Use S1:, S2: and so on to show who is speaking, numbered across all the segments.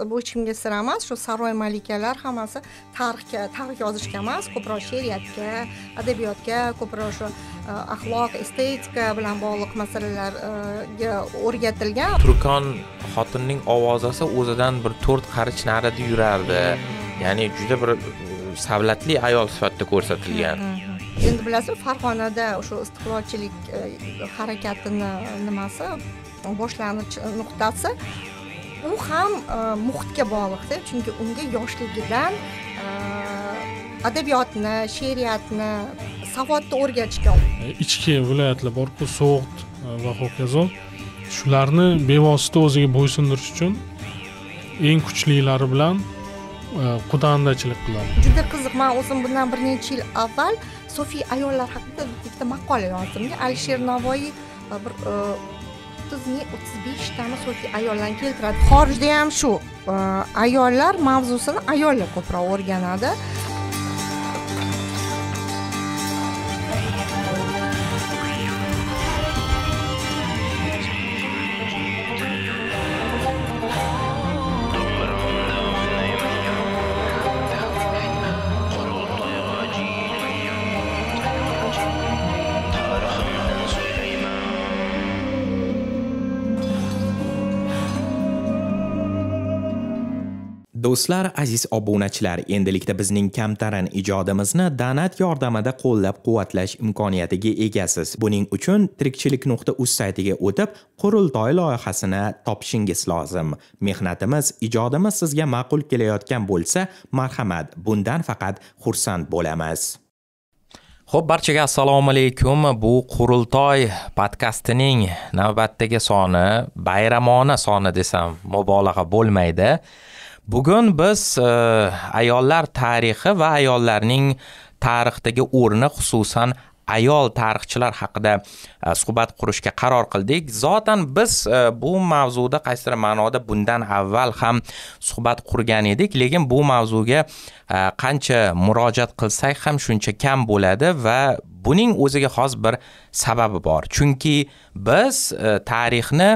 S1: bu hech kimga sir emas shu saroy malikalar hammasi tarixga tarix yozishga emas ko'proq she'riyatga adabiyotga ko'proq shu e, axloq estetika bilan bog'liq masalalarga o'rgatilgan
S2: turkon xotinning ovozasi o'zidan bir to'rt qarich narida yurardi hmm. ya'ni juda bir e, savlatli ayol sifatida ko'rsatilgan
S1: hmm, hmm, endi bilasizmi farg'onada o'sha istiqlolchilik e, harakatini nimasi boshlanish nuqtasi u ham e, muhitga bog'liqda chunki unga yoshligidan e, adabiyotni she'riyatni savodni o'rgatishgan
S3: e, ichki viloyatlar borku so'g'd va hokazo shularni bevosita o'ziga bo'ysundirish uchun eng kuchlilari bilan qudandachilik qiladi
S1: juda qiziq man o'zim bundan bir necha yil avval sofiy ayollar haqida bitta maqola yozdim alisher navoiy bir o'ttiz ming o'ttiz beshtami so'fi ayollarni keltiradi xorijda ham shu ayollar mavzusini ayollar ko'proq o'rganadi
S2: Do'stlar, aziz obunachilar, endilikda bizning kamtarin ijodimizni donat yordamida qo'llab-quvvatlash imkoniyatiga egasiz. Buning uchun tirikchilik.uz saytiga o'tib, qurultoy loyihasini topishingiz lozim. Mehnatimiz, ijodimiz sizga ma'qul kelayotgan bo'lsa, marhamat, bundan faqat xursand bo'lamiz. Xo'p, barchaga assalomu alaykum. Bu Qurultoy podkastining navbatdagi soni, bayramona soni desam, mubolag'a bo'lmaydi. bugun biz e, ayollar tarixi va ayollarning tarixdagi o'rni xususan ayol tarixchilar haqida e, suhbat qurishga qaror qildik zotan biz e, bu mavzuda qaysidir ma'noda bundan avval ham suhbat qurgan edik lekin bu mavzuga qancha murojaat qilsak ham shuncha kam bo'ladi va buning o'ziga xos bir sababi bor chunki biz tarixni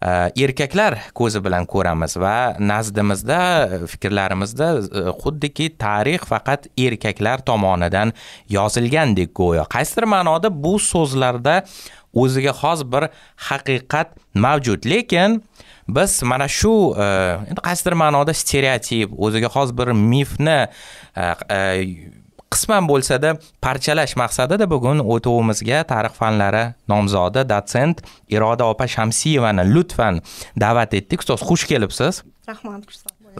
S2: Э, erkaklar ko'zi bilan ko'ramiz va nazdimizda e, fikrlarimizda e, xuddiki tarix faqat erkaklar tomonidan yozilgandek go'yo qaysidir ma'noda bu so'zlarda o'ziga xos bir haqiqat mavjud lekin biz mana shu e, endi qaysidir ma'noda stereotip o'ziga xos bir mifni qisman bo'lsada parchalash maqsadida bugun o'tuvimizga tarix fanlari nomzodi dotsent iroda opa shamsiyevani lutfan da'vat etdik ustoz xush kelibsiz rahmat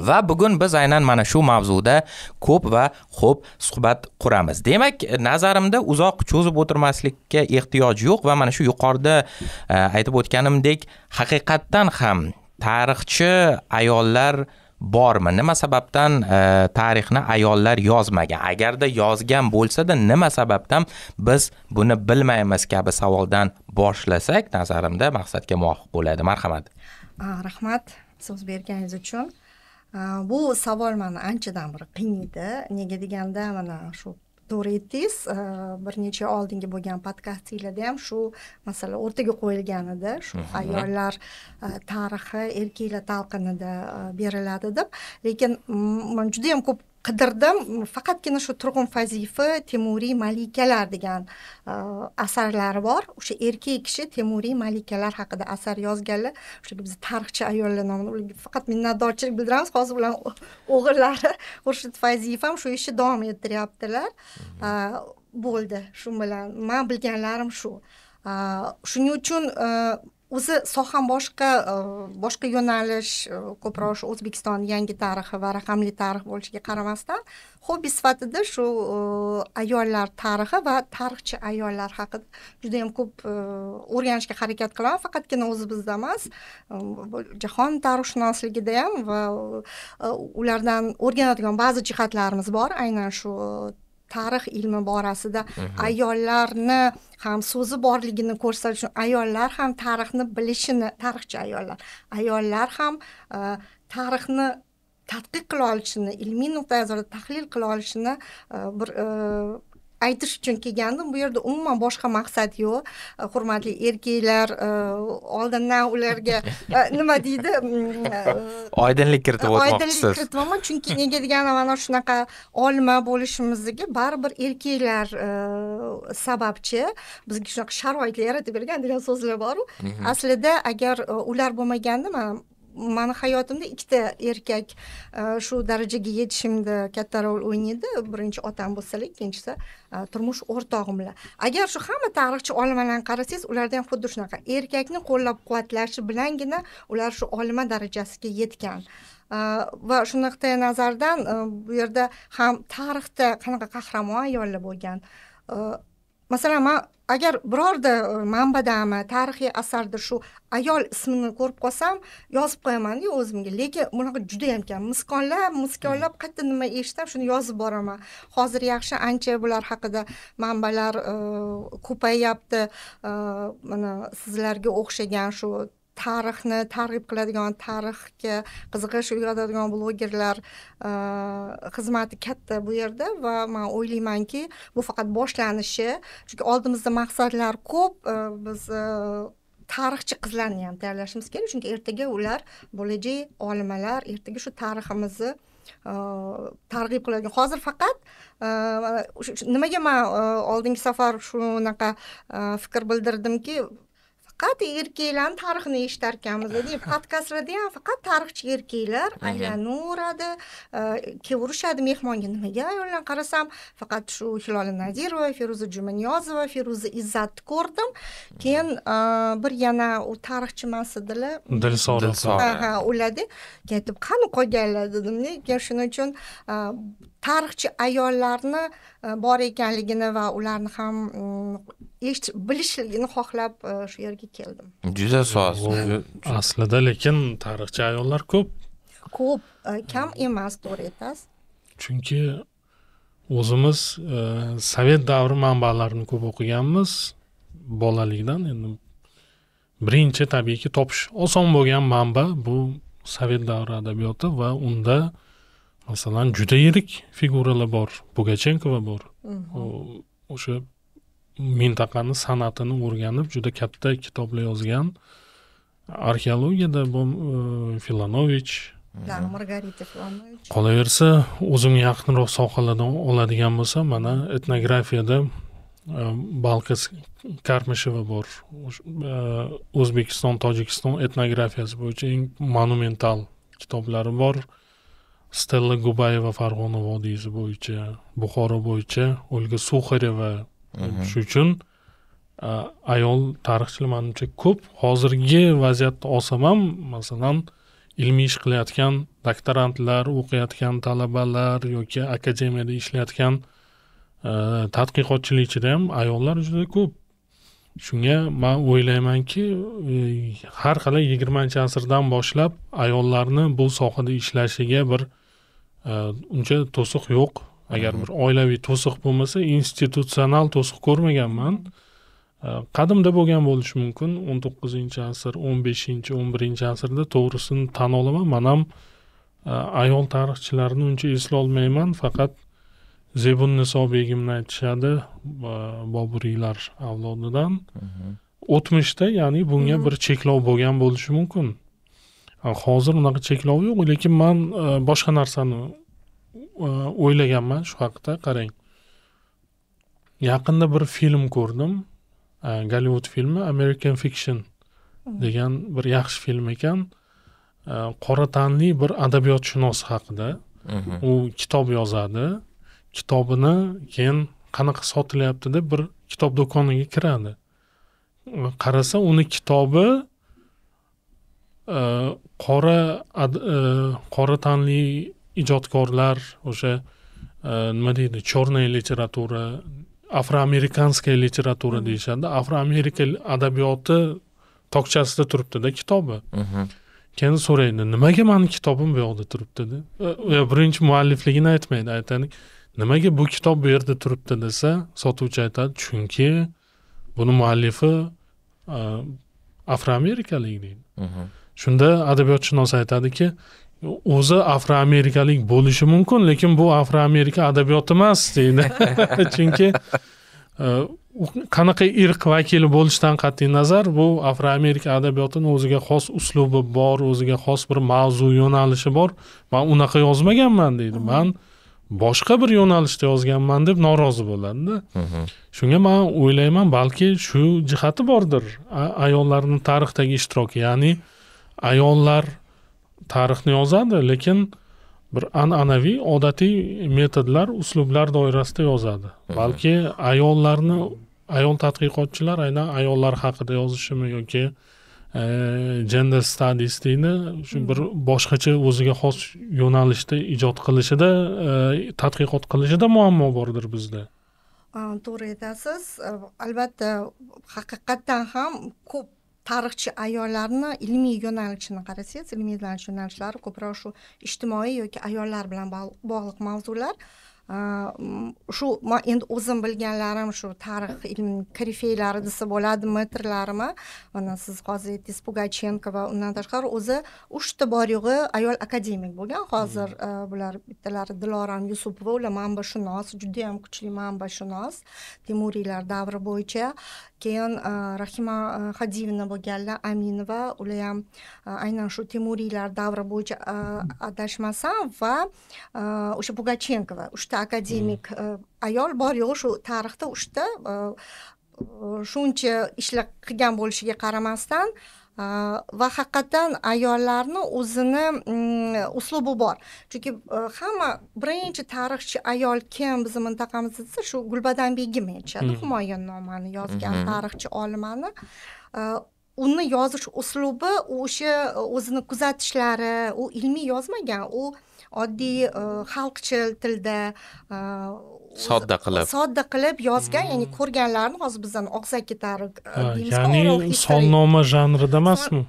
S2: va bugun biz aynan mana shu mavzuda ko'p va xo'p suhbat quramiz demak nazarimda uzoq cho'zib o'tirmaslikka ehtiyoj yo'q va mana shu yuqorida e, aytib o'tganimdek haqiqatdan ham tarixchi ayollar bormi nima sababdan e, tarixni ayollar yozmagan agarda yozgan bo'lsada nima sababdan biz buni bilmaymiz kabi savoldan boshlasak nazarimda maqsadga muvofiq bo'ladi marhamat
S1: rahmat so'z berganingiz uchun bu savol mani anchadan beri qiynaydi nega deganda mana shu aytdingiz e, bir necha oldingi bo'lgan podkastinglarda ham shu masala o'rtaga qo'yilgan edi shu mhm. ayollar e, tarixi erkaklar talqinida e, beriladi deb lekin man juda yam ko'p qidirdim faqatgina shu turg'un fazifi temuriy malikalar degan e, asarlari bor o'sha erkak kishi temuriy malikalar haqida asar yozganlar o'sha biz tarixchi ayollar nomini ularga faqat minnatdorchilik bildiramiz hozir ular o'g'illari xurshid fayziyev ham shu ishni davom ettiryaptilar mm-hmm. e, bo'ldi shu bilan man bilganlarim shu e, shuning uchun o'zi soham boshqa e, boshqa yo'nalish e, ko'proq shu o'zbekiston yangi tarixi va raqamli tarix bo'lishiga qaramasdan hobbi sifatida shu e, ayollar tarixi va tarixchi ayollar haqida juda ko'p o'rganishga harakat qilaman faqatgina o'zi bizda emas jahon tarixshunosligida ham va ulardan o'rganadigan ba'zi jihatlarimiz bor aynan shu tarix ilmi borasida mhm. ayollarni ham so'zi borligini ko'rsatish uchun ayollar ham tarixni bilishini tarixchi ayollar ayollar ham e, tarixni tadqiq qila olishini ilmiy nuqtai nazardan tahlil qila olishini e, bir e, aytish uchun kelgandim bu yerda umuman boshqa maqsad yo'q e, hurmatli erkaklar e, oldindan ularga e, nima deydi mm,
S2: oydinlik kiritib o'tmoqchisiz oydinlik
S1: kiritmoqman chunki nega degani mana shunaqa olma bo'lishimizga baribir erkaklar sababchi bizga shunaqa sharoitlar yaratib bergan degan so'zlar boru mhm. aslida agar ular bo'lmaganda mana mani hayotimda ikkita erkak e, shu darajaga yetishimda katta rol o'ynaydi birinchi otam bo'lsalar ikkinchisi e, turmush o'rtog'imlar agar shu hamma tarixchi olmalarni qarasangiz ularda ham xuddi shunaqa erkakni qo'llab quvvatlashi bilangina ular shu olima darajasiga yetgan e, va shu nuqtai nazardan bu yerda ham tarixda qanaqa qahramon ayollar bo'lgan masalan man agar birorda e, manbadami tarixiy asarda shu ayol ismini ko'rib qolsam yozib qo'yamanda o'zimga lekin bunaqa judayam kam misqonlab misqonlab mm-hmm. qayerda nima eshitsam shuni yozib boraman hozir yaxshi ancha bular haqida manbalar e, ko'payyapti e, mana sizlarga o'xshagan shu tarixni targ'ib qiladigan tarixga qiziqish uyg'otadigan blogerlar e, xizmati katta bu yerda va man o'ylaymanki bu faqat boshlanishi chunki oldimizda maqsadlar ko'p e, biz e, tarixchi qizlarni ham tayyorlashimiz kerak chunki ertaga ular bo'lajak olimalar ertaga shu tariximizni targ'ib qiladigan hozir faqat nimaga man oldingi safar shunaqa fikr bildirdimki faqat erkaklarni tarixini eshitarkanmiz deb podkastlarda ham faqat tarixchi erkaklar aylanaveradi urishadi mehmonga nimaga ayollarni qarasam faqat shu hilola nadirova feruza jumaniyozova feruza izzatni ko'rdim keyin bir yana u tarixchi emas edilar
S3: dilsor ha
S1: ularda keyin qani qolganlar dedim keyin shuning uchun tarixchi ayollarni e, bor ekanligini va ularni ham mm, eshitish bilishligini xohlab e, shu yerga keldim
S3: juda soz aslida lekin tarixchi ayollar ko'p
S1: ko'p e, kam emas to'g'ri aytasiz
S3: chunki o'zimiz sovet davri manbalarini ko'p o'qiganmiz bolalikdan endi birinchi tabiiyki topish oson bo'lgan manba bu sovet davri adabiyoti va unda masalan juda yirik figuralar bor pugachenkova bor u o'sha mintaqani san'atini o'rganib juda katta kitoblar yozgan arxeologiyada e, filanovich
S1: да margarita filanovich
S3: qolaversa o'zimga yaqinroq sohalardan oladigan bo'lsam mana etnografiyada e, balqiz karmisheva bor e, o'zbekiston tojikiston etnografiyasi bo'yicha eng monumental kitoblari bor stella gubayeva farg'ona vodiysi bo'yicha buxoro bo'yicha olga suxareva mhm. shu uchun ayol tarixchilar manimcha ko'p hozirgi vaziyatda olsam ham masalan ilmiy ish qilayotgan doktorantlar o'qiyotgan talabalar yoki akademiyada ishlayotgan tadqiqotchilar ichida ham ayollar juda ko'p shunga man o'ylaymanki e, har qalay yigirmanchi asrdan boshlab ayollarni bu sohada ishlashiga bir Э, uncha to'siq yo'q agar bir oilaviy to'siq bo'lmasa institutsional to'siq ko'rmaganman э, qadimda bo'lgan bo'lishi mumkin o'n to'qqizinchi asr o'n beshinchi o'n birinchi asrda to'g'risini tan olaman man ham э, ayol tarixchilarni uncha eslolmayman faqat zebun niso begimni aytishadi boburiylar avlodidan o'tmishda ya'ni bunga bir cheklov bo'lgan bo'lishi mumkin hozir unaqa cheklov yo'q lekin man e, boshqa narsani e, o'ylaganman shu haqida qarang yaqinda bir film ko'rdim e, gollivud filmi american fiction degan bir yaxshi film ekan qora tanli bir adabiyotshunos haqida mhm. u kitob yozadi kitobini keyin qanaqa sotilyapti deb bir kitob do'koniga kiradi qarasa uni kitobi Э, qora э, qora tanli ijodkorlar o'sha e, nima deydi черная literatura afroamerikanskaya literatura mm-hmm. deyishadi afroamerika adabiyoti tokchasida turibdida kitobi mm-hmm. keyin so'raydi nimaga mani kitobim bu yoqda turibdi e, birinchi muallifligini aytmaydi aytadi nimaga bu kitob bu yerda turibdi desa sotuvchi aytadi chunki buni muallifi e, afroamerikalik deydi mm-hmm. shunda adabiyotshunos aytadiki o'zi afroamerikalik bo'lishi mumkin lekin bu afroamerika adabiyoti emas deydi chunki e, qanaqa irq vakili bo'lishidan qat'iy nazar bu afroamerika adabiyotini o'ziga xos uslubi bor o'ziga xos bir mavzu yo'nalishi bor man unaqa yozmaganman deydi man boshqa bir yo'nalishda yozganman deb norozi bo'ladida shunga man o'ylayman balki shu jihati bordir ayollarni tarixdagi ishtiroki ya'ni ayollar tarixni yozadi lekin bir an'anaviy odatiy metodlar uslublar doirasida yozadi balki ayollarni ayol tadqiqotchilar aynan ayollar haqida yozishimi yoki e, gender studies deydi shu bir boshqacha o'ziga xos yo'nalishda ijod qilishida e, tadqiqot qilishida muammo bordir bizda
S1: to'g'ri aytasiz albatta haqiqatdan ham ko'p tarixchi ayollarni ilmiy yo'nalishini qarasangiz ilmiy yo'nalishlari ko'proq shu ijtimoiy yoki ayollar bilan bog'liq mavzular shu man endi o'zim bilganlarim shu tarix ilm korifeylari desa bo'ladi metrlarimi mana siz hozir aytdingiz pugachenko undan tashqari o'zi uchta bor yo'g'i ayol akademik bo'lgan hozir hmm. bular bittalari diloram yusupova ular manbashunos judayam kuchli manbashunos temuriylar davri bo'yicha keyin rahima hadiyevna bo'lganlar aminova ular ham aynan shu temuriylar davri bo'yicha adashmasam va o'sha pugachenkova uchta akademik ayol bor yo'g'i shu tarixda uchta shuncha ishlar qilgan bo'lishiga qaramasdan va haqiqatdan ayollarni o'zini uslubi bor chunki hamma birinchi tarixchi ayol kim bizni mintaqamizda desa shu gulbadanbegim aytishadi aytishadi nomani yozgan tarixchi olimani uni yozish uslubi o'sha o'zini kuzatishlari u ilmiy yozmagan u oddiy xalqchil tilda
S3: sodda qilib
S1: sodda qilib yozgan ya'ni ko'rganlarni hozir bizdan oqsakka tarix e, ya'ni solnoma
S3: janrida emasmi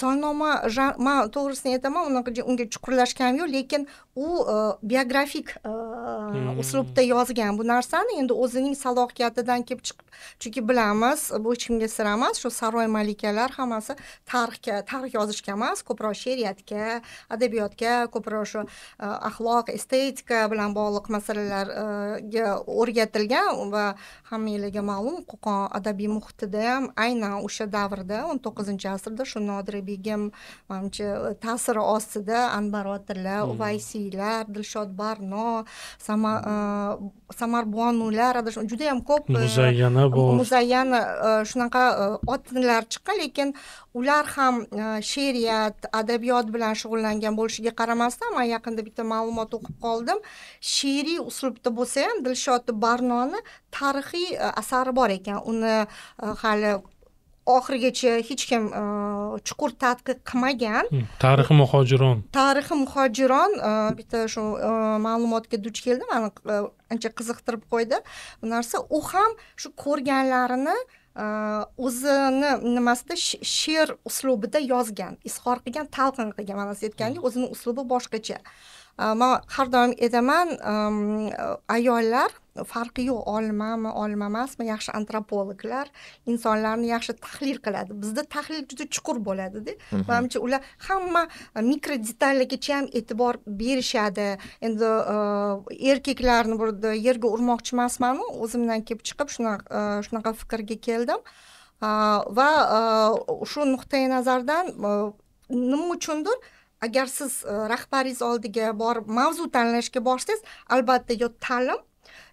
S1: solnoma e, man to'g'risini aytaman unga chuqurlashganim yo'q lekin u e, biografik hmm. uslubda yozgan bu narsani endi o'zining salohiyatidan kelib chiqib chunki bilamiz bu hech kimga sir emas shu saroy malikalar hammasi tarixga tarix yozishga emas ko'proq she'riyatga adabiyotga ko'proq shu axloq estetika bilan bog'liq masalalar o'rgatilgan va hammanglarga ma'lum qo'qon adabiy muhitida ham aynan o'sha davrda o'n to'qqizinchi asrda shu nodira begim manimcha e, ta'siri ostida anbar otila hmm. uvaysiylar dilshod barno e, samarbonular juda ham ko'p e,
S3: muzayyana bor
S1: muzayyana shunaqa otinlar chiqqan lekin ular ham she'riyat adabiyot bilan shug'ullangan bo'lishiga qaramasdan man yaqinda bitta ma'lumot o'qib qoldim she'riy uslubda bo'lsa ham ekan dilshod barnoni tarixiy e, asari bor ekan uni e, hali oxirigacha hech kim e, chuqur tadqiq qilmagan hmm,
S3: tarixi muhojiron
S1: tarixi muhojiron bitta shu ma'lumotga duch keldim mani ancha qiziqtirib qo'ydi bu narsa u ham shu ko'rganlarini o'zini nimasida she'r uslubida yozgan izhor qilgan talqin qilgan mana siz aytgandek hmm. o'zini uslubi boshqacha man э, har doim aytaman ayollar farqi yo'q olimami olima emasmi yaxshi antropologlar insonlarni yaxshi tahlil qiladi bizda tahlil juda chuqur bo'ladida mhmm. manimcha ular hamma mikro detallargacha ham e'tibor berishadi endi e, erkaklarni bir yerga urmoqchi emasmanu o'zimdan kelib chiqib shunaqa e, shunaqa fikrga keldim e, va shu nuqtai nazardan nima uchundir agar siz e, rahbaringiz oldiga borib mavzu tanlashga borsangiz albatta yo ta'lim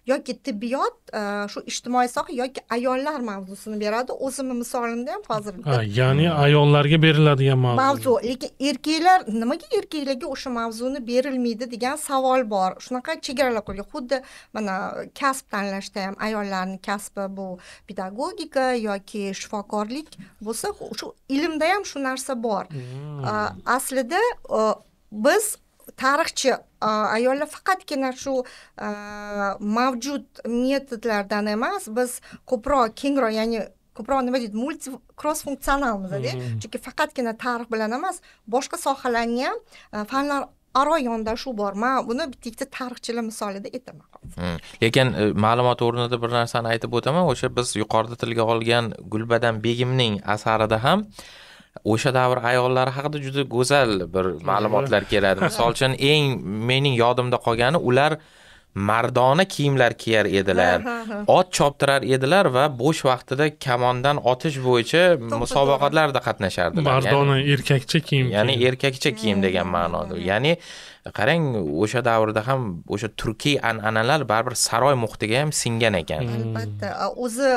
S1: yoki tibbiyot e, shu ijtimoiy soha yoki ayollar mavzusini beradi o'zimni misolimda ham hozir ya'ni
S3: ayollarga beriladigan mavzu mavzu
S1: lekin erkaklar nimaga erkaklarga o'sha mavzuni berilmaydi degan savol bor shunaqa chegaralab qo'yilgan xuddi mana kasb tanlashda ham ayollarni kasbi bu pedagogika yoki shifokorlik bo'lsa shu ilmda ham shu narsa bor mm. aslida biz tarixchi e, ayollar faqatgina shu e, mavjud metodlardan emas biz ko'proq kengroq ya'ni ko'proq nima deydi multi cross funksionalmizda mhm. chunki faqatgina tarix bilan emas boshqa sohalarni ham e, fanlar aro yondashuv bor man buni bitta ikkita tarixchilar misolida aytaman
S2: hmm. lekin ma'lumot o'rnida bir narsani aytib o'taman o'sha biz yuqorida tilga olgan gulbadan begimning asarida ham uh, o'sha davr ayollari haqida juda go'zal bir ma'lumotlar keladi misol uchun eng mening yodimda qolgani ular mardona kiyimlar kiyar edilar ot choptirar edilar va bo'sh vaqtida kamondan otish bo'yicha musobaqalarda qatnashardilar mardona erkakcha kiyim ya'ni erkakcha kiyim degan ma'noda hmm, hmm, hmm. ya'ni qarang o'sha davrda ham o'sha turkiy an'analar baribir saroy muhitiga ham singan ekan
S1: mm. albatta o'zi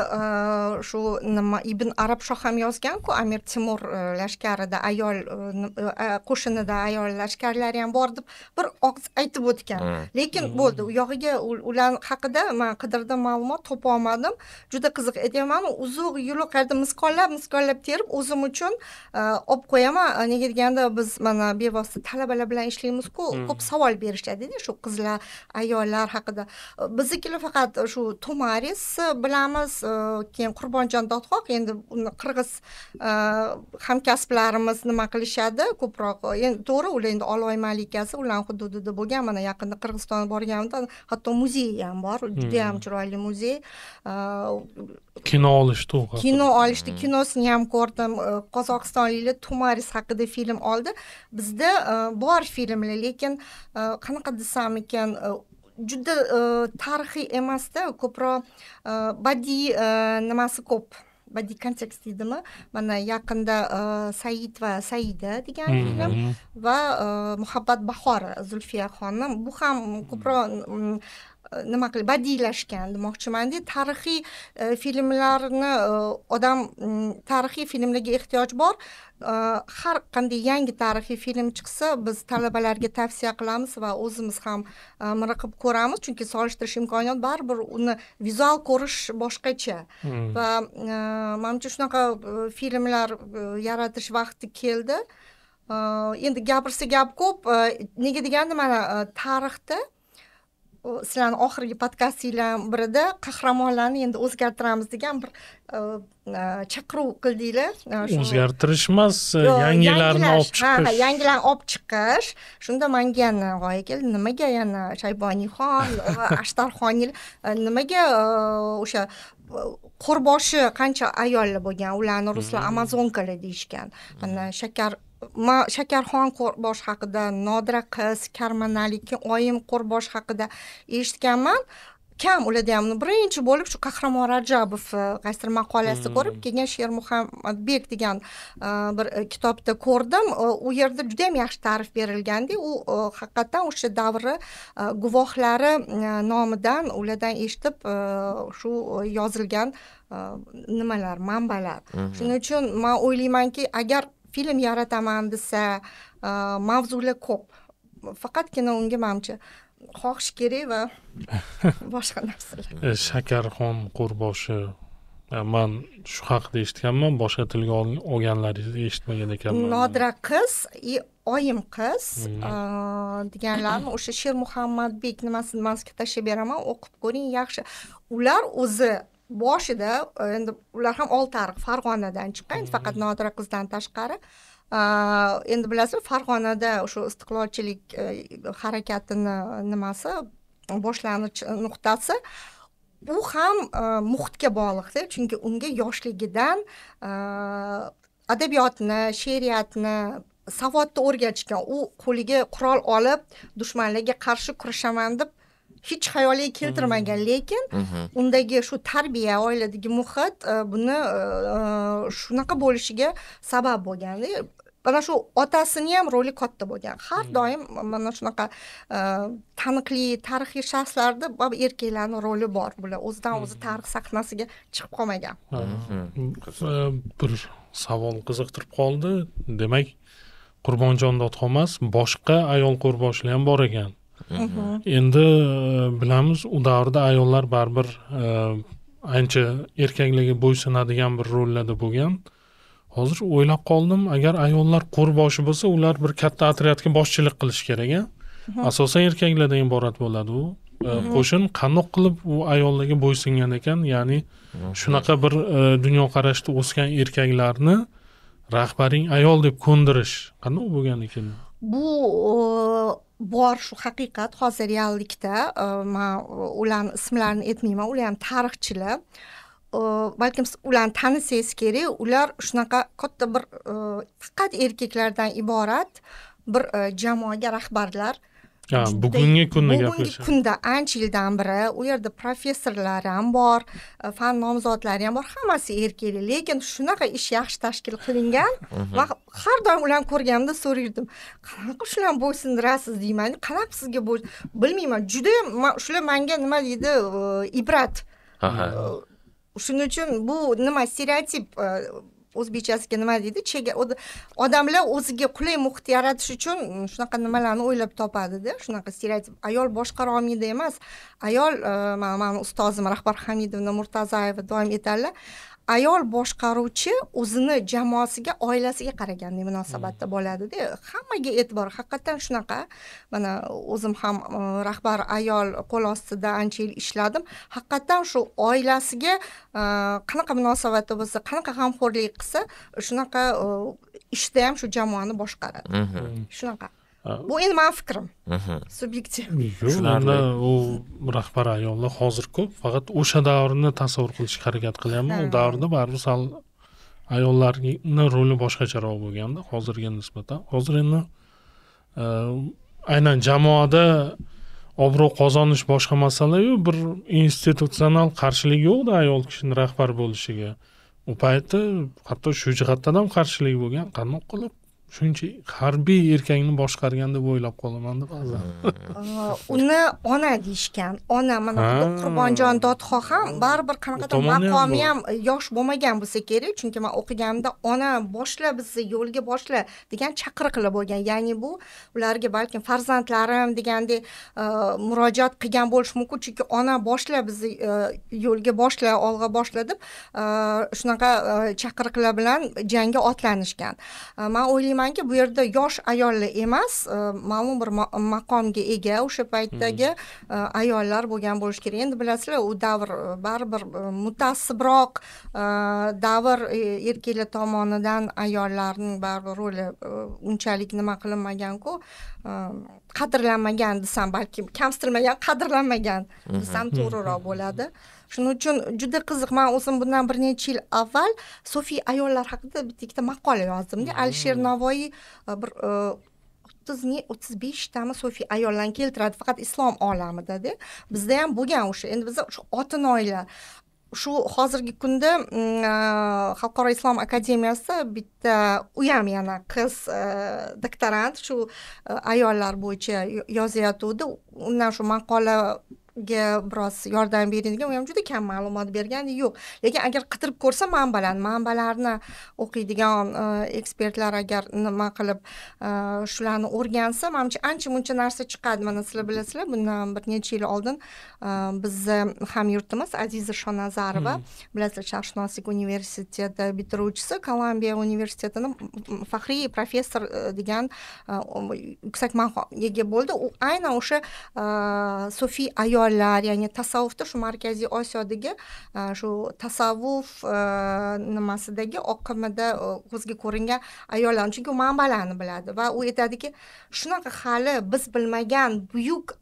S1: shu nima ibn arab shoh ham yozganku amir temur e, lashkarida ayol e, e, qo'shinida ayol lashkarlari ham bor deb bir og'iz aytib o'tgan mm. lekin mm. bo'ldi u yog'iga ular haqida man qidirdim ma'lumot topa olmadim juda qiziq edi man uzuq yuluq qayerda misqollab misqollab terib o'zim uchun olib qo'yaman nega deganda biz mana bevosita talabalar bilan ishlaymizku ko'p savol berishadida shu qizlar ayollar haqida biznikilar faqat shu tomaris bilamiz e, keyin qurbonjon dodxoq endi uni qirg'iz e, hamkasblarimiz nima qilishadi ko'proq e, endi to'g'ri ular endi oloy malikasi ularni hududida bo'lgan mana yaqinda qirg'izistonga borganimda hatto muzey ham bor judayam hmm. chiroyli muzey
S3: kino olishdi u kino olishdi kinosini
S1: ham ko'rdim e, qozog'istonliklar tumaris haqida film oldi bizda e, bor filmlar lekin e, qanaqa desam ekan juda tarixiy emasda ko'proq badiiy nimasi ko'p badiiy kontekst deydimi mana yaqinda said va saida degan mm-hmm. film va muhabbat bahori zulfiya xonim bu ham ko'proq mm, nima qilib demoqchiman demoqchimanda tarixiy filmlarni odam tarixiy filmlarga ehtiyoj bor har qanday yangi tarixiy film chiqsa biz talabalarga tavsiya qilamiz va o'zimiz ham miriqib ko'ramiz chunki solishtirish imkoniyati baribir uni vizual ko'rish boshqacha va manimcha shunaqa filmlar yaratish vaqti keldi endi gapirsa gap ko'p nega deganda mana tarixda sizlarni oxirgi podkastinglar birida qahramonlarni endi o'zgartiramiz degan bir e, e, chaqiruv qildinglar e, o'zgartirish
S3: emas yangilarni olib chiqish ha
S1: yangilarni olib chiqish shunda manga yana g'oya keldi nimaga yana shayboniyxon ashtarxoniylar nimaga o'sha qo'rboshi qancha ayollar bo'lgan ularni ruslar mhm. amazonkalar deyishgan mhm. mana shakar man shakarxon qo'rbosh haqida nodira qiz karmanaliki oyim qo'rbosh haqida eshitganman kam uladiyam birinchi bo'lib shu qahramon rajabov e, qaysidir maqolasida ko'rib hmm. keyin sher muhammadbek degan e, bir e, kitobda ko'rdim u yerda juda yam yaxshi ta'rif berilganda u haqiqatdan o'sha davri guvohlari nomidan ulardan eshitib shu yozilgan nimalar manbalar shuning uchun man o'ylaymanki agar film yarataman desa mavzular ko'p faqatgina unga manimcha qoqish kerak va boshqa narsalar e,
S3: shakarxon qo'rboshi e, man shu haqida eshitganman boshqa tilga olganlaringiz eshitmagan ekanman nodira
S1: qiz oyim qiz mm-hmm. e, deganlarni o'sha sher muhammadbek nimasini mansiga tashlab beraman o'qib ko'ring yaxshi ular o'zi boshida endi ular ham oltiariq farg'onadan chiqqan mm-hmm. faqat nodira qizdan tashqari endi bilasizlar farg'onada o'sha istiqlolchilik e, harakatini nimasi boshlanish nuqtasi u ham e, muhitga bog'liqda chunki unga yoshligidan e, adabiyotni she'riyatni savodni o'rgatishgan u qo'liga qurol olib dushmanlarga qarshi kurashaman deb hech xayoliga keltirmagan mm-hmm. lekin mm-hmm. undagi shu tarbiya oiladagi muhit buni shunaqa bo'lishiga sabab bo'lgan mana shu otasini ham roli katta bo'lgan har hmm. doim mana shunaqa e, taniqli tarixiy shaxslarda erkaklarni roli bor bular o'zidan o'zi hmm. tarix sahnasiga chiqib qolmagan
S3: mhm. e, bir savol qiziqtirib qoldi demak qurbonjon dodxomas boshqa ayol qo'rboshilar ham bor ekan mhm. Mhm. endi e, bilamiz u davrda ayollar baribir ancha erkaklarga bo'ysunadigan bir rollarda bo'lgan hozir o'ylab qoldim agar ayollar qo'rboshi bo'lsa ular bir katta otryadga boshchilik qilishi kerak a asosan erkaklardan iborat bo'ladi u qo'shin qandoq qilib u ayollarga bo'ysungan ekan ya'ni shunaqa bir e, dunyoqarashda o'sgan erkaklarni rahbaring ayol deb ko'ndirish qandoq bo'lgan ekan
S1: bu e, bor shu haqiqat hozir reallikda e, man ularni ismlarini aytmayman ular ham tarixchilar Э, balkim ularni tanisangiz kerak ular shunaqa katta bir e, faqat erkaklardan iborat bir e, jamoaga rahbarlar
S4: bugungi kunda bugungi kunda
S1: ancha yildan beri u yerda professorlar ham bor e, fan nomzodlari ham bor hammasi erkaklar lekin shunaqa ish yaxshi tashkil qilingan mhm. va har doim ularni ko'rganimda so'raydim qanaqa shularni bo'ysundirasiz deyman qanaqa sizga bilmayman judayam shular manga nima deydi ibrat shuning uchun bu nima stereotip o'zbekchasiga nima deydi chega odamlar o'ziga qulay muhit yaratish uchun shunaqa nimalarni o'ylab topadida shunaqa stereotip ayol boshqara olmaydi emas ayol mana mani ustozim rahbar hamidovna murtazayeva doim aytadilar ayol boshqaruvchi o'zini jamoasiga oilasiga qaraganday munosabatda hmm. bo'ladida hammaga e'tibor haqiqatdan shunaqa mana o'zim ham e, rahbar ayol qo'l ostida ancha yil ishladim haqiqatdan shu oilasiga e, qanaqa munosabatda bo'lsa qanaqa g'amxo'rlik qilsa shunaqa e, ishda ham shu jamoani boshqaradi mhm. shunaqa bu endi mani fikrim mhmm. subyektiv yo'q
S3: u rahbar ayollar hozir ko'p faqat o'sha davrni tasavvur qilishga harakat qilyapman u davrda baribir sal ayollarni roli boshqacharoq bo'lganda hozirga nisbatan hozir endi e, aynan jamoada obro' qozonish boshqa masalayu bir institutsional qarshilik yo'qda ayol kishini rahbar bo'lishiga u payti hatto shu jihatdan ham qarshilik bo'lgan qandoq qilib shuncha harbiy erkakni boshqargan deb o'ylab qolamanda ba'zan
S1: uni ona deyishgan ona mana qurbonjon dodxo ham baribir qanaqadir maqomi ham e, yosh bo'lmagan bo'lsa kerak chunki man o'qiganimda ona boshla bizni yo'lga boshla degan chaqiriqlar bo'lgan ya'ni bu ularga balkim farzandlarim degandek e, murojaat qilgan bo'lishi mumkin chunki ona boshla bizni e, yo'lga boshla olg'a boshla deb shunaqa chaqiriqlar bilan jangga otlanishgan man o'ylayman o'ylaymanki bu yerda yosh ayollar emas e, ma'lum bir maqomga ega o'sha paytdagi hmm. e, ayollar bo'lgan bo'lishi kerak endi bilasizlar u davr e, baribir mutassibroq davr erkaklar tomonidan ayollarning baribir roli unchalik nima qilinmaganku qadrlanmagan desam balki kamsitilmagan qadrlanmagan desam to'g'riroq bo'ladi shuning uchun juda qiziq man o'zim bundan bir necha yil avval sofiy ayollar haqida bitta ikkita maqola yozdimda alisher hmm. navoiy e, bir e, o'ttiz ne o'ttiz beshtami sofiy ayollarni keltiradi faqat islom olamidada bizda ham bo'lgan o'sha endi bizda shu otin oila shu hozirgi kunda mm, e, xalqaro islom akademiyasi bitta u ham yana qiz doktorant shu ayollar bo'yicha yozayotgandi undan shu maqola ga biroz yordam degan u ham juda kam ma'lumot bergan yo'q lekin agar qidirib ko'rsa manbalarni manbalarni o'qiydigan e, ekspertlar agar nima qilib e, shularni o'rgansa manimcha ancha muncha narsa chiqadi mana sizlar bilasizlar bundan bir necha yil oldin e, bizni hamyurtimiz aziza shonazarova hmm. bilasizlar sharqshunoslik universiteti bitiruvchisi kolumbiya universitetini faxriy professor degan yuksak maqomga ega bo'ldi u aynan o'sha sufiy ayol istiqbollar ya'ni tasavvufda shu markaziy osiyodagi e, shu tasavvuf e, nimasidagi oqimida e, ko'zga ko'ringan ayollarni chunki u manbalarni biladi va u aytadiki shunaqa hali biz bilmagan buyuk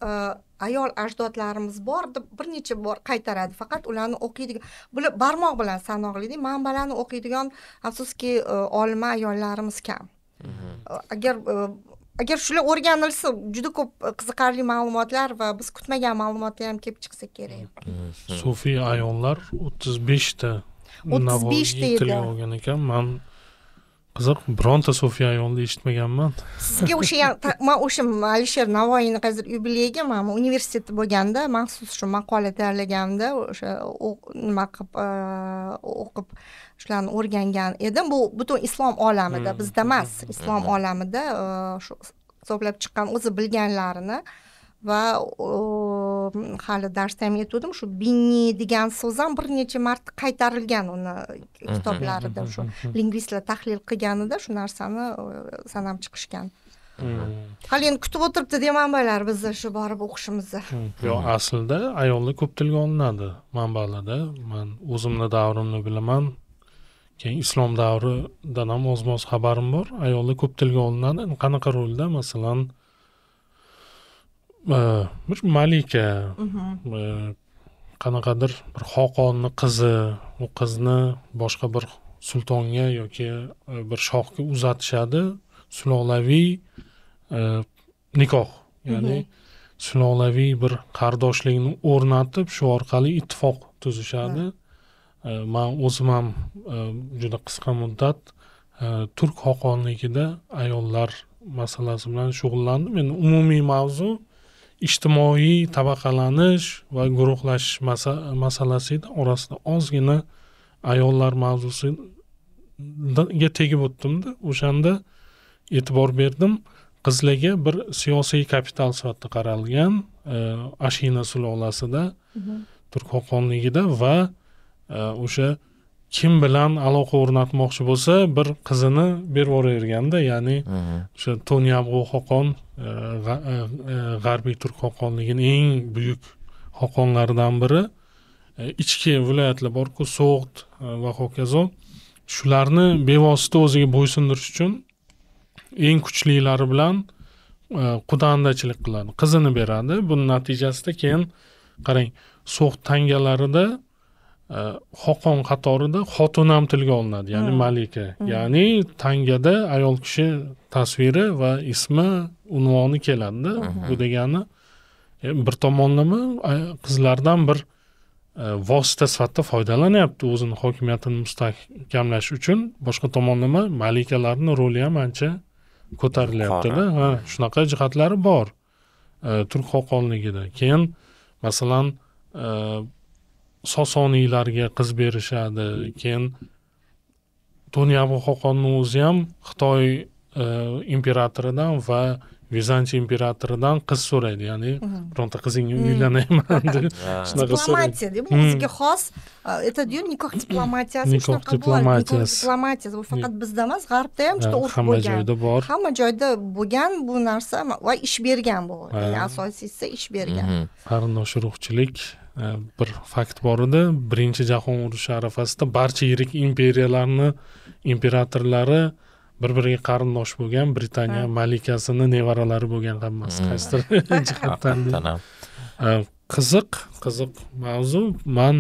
S1: ayol ajdodlarimiz bor deb bir necha bor qaytaradi faqat ularni o'qiydigan bular barmoq bilan sanoqlidi manbalarni o'qiydigan afsuski olima ayollarimiz kam mhmm. agar agar shular o'rganilsa juda ko'p e, qiziqarli ma'lumotlar va biz kutmagan ma'lumotlar ham kelib chiqsa kerak
S3: sufiy ayonlar o'ttiz beshta o'ttiz beshta yetilib olgan ekan man qiziq bironta sofiya ayolni eshitmaganman sizga o'sha
S1: man o'sha alisher navoiyni hozir yubileyiga mana universitetda bo'lganda maxsus shu maqola tayyorlaganda o'sha nima qilib o'qib shularni o'rgangan edim bu butun islom olamida hmm, bizda emas hmm, hmm, islom olamida shu hisoblab chiqqan o'zi bilganlarini va hali darsda ham aytgandim shu binni degan so'z ham bir necha marta qaytarilgan uni kitoblarida shu lingvistlar tahlil qilganida shu narsani sanab chiqishgan hali endi kutib o'tiribdi deb manbalar bizni shu borib o'qishimizni yo'q
S3: aslida ayollar ko'p tilga olinadi manbalarda man o'zimni davrimni bilaman keyin islom davridan ham oz moz xabarim bor ayollar ko'p tilga olinadi qanaqa rolda masalan malika э, э, qanaqadir bir xoqonni qizi u qizni boshqa bir sultonga yoki e, bir shohga uzatishadi sulolaviy e, nikoh ya'ni mhmm. sulolaviy bir qardoshlikni o'rnatib shu orqali ittifoq tuzishadi e, man o'zim ham juda qisqa muddat turk xoqonligida ayollar masalasi bilan shug'ullandim endi umumiy mavzu ijtimoiy tabaqalanish va guruhlash masalasi orasida ozgina ayollar mavzusiga tegib o'tdimda o'shanda e'tibor berdim qizlarga bir siyosiy kapital sifatida qaralgan e, ashina sulolasida mhm. turk qo'qonligida va e, o'sha e, kim bilan aloqa o'rnatmoqchi bo'lsa bir qizini berib yuborganda ya'ni mhm. o'sha tonyabg'u qo'qon g'arbiy e, e, turk xoqonligini eng buyuk xoqonlaridan biri e, ichki viloyatlar borku so'g'd va hokazo shularni bevosita o'ziga bo'ysundirish uchun eng kuchlilari bilan qudandachilik qiladi qizini beradi buni natijasida keyin qarang So'g'd tangalarida Э, xoqon qatorida xotin ham tilga olinadi ya'ni hmm. malika hmm. ya'ni tangada ayol kishi tasviri va ismi unvoni keladida hmm. bu degani e, bir tomonlama e, qizlardan bir e, vosita sifatida foydalanyapti o'zini hokimiyatini mustahkamlash uchun boshqa tomonlama malikalarni roli ham ancha ko'tarilyaptida ha shunaqa jihatlari bor turk xoqonligida keyin masalan sosoniylarga qiz berishadi keyin to'ni abu o'zi ham xitoy e, imperatoridan va vizantiya imperatoridan qiz so'raydi ya'ni mhm. bironta qizingga mhm. uylanayman deb shunaqa diplomatiya deb o'ziga hmm.
S1: xos aytadiyu e, nikoh diplomatiyasi nikoh diplomatiyasi diplomatiyasi bu faqat bizda emas g'arbda ham juda urf bo'lgan hamma joyda bor hamma joyda bo'lgan bu narsa va ish bergan bu asosiysi ish bergan mhm.
S3: qarindosh urug'chilik Э, bir fakt bor edi birinchi jahon urushi arafasida barcha yirik imperiyalarni imperatorlari bir biriga qarindosh bo'lgan britaniya malikasini nevaralari bo'lgan hammasi qaysidir jihatdan qiziq qiziq mavzu man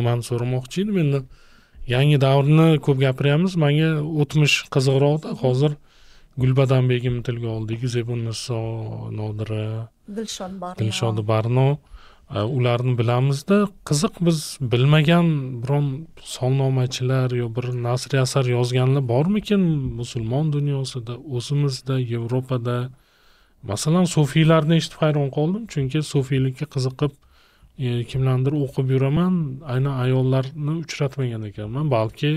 S3: nimani so'ramoqchi edim endi yangi davrni ko'p gapiryapmiz manga o'tmish qiziqroqda hozir gulbadan tilga oldik zebunniso nodira
S1: dilshod barno dilshod
S3: barno Э, ularni bilamizda qiziq biz bilmagan biron solnomachilar yo bir nasriy asar yozganlar bormikin musulmon dunyosida o'zimizda yevropada masalan sufiylarni eshitib hayron qoldim chunki sufiylikka qiziqib e, kimlarnidir o'qib yuraman aynan ayollarni uchratmagan ekanman balki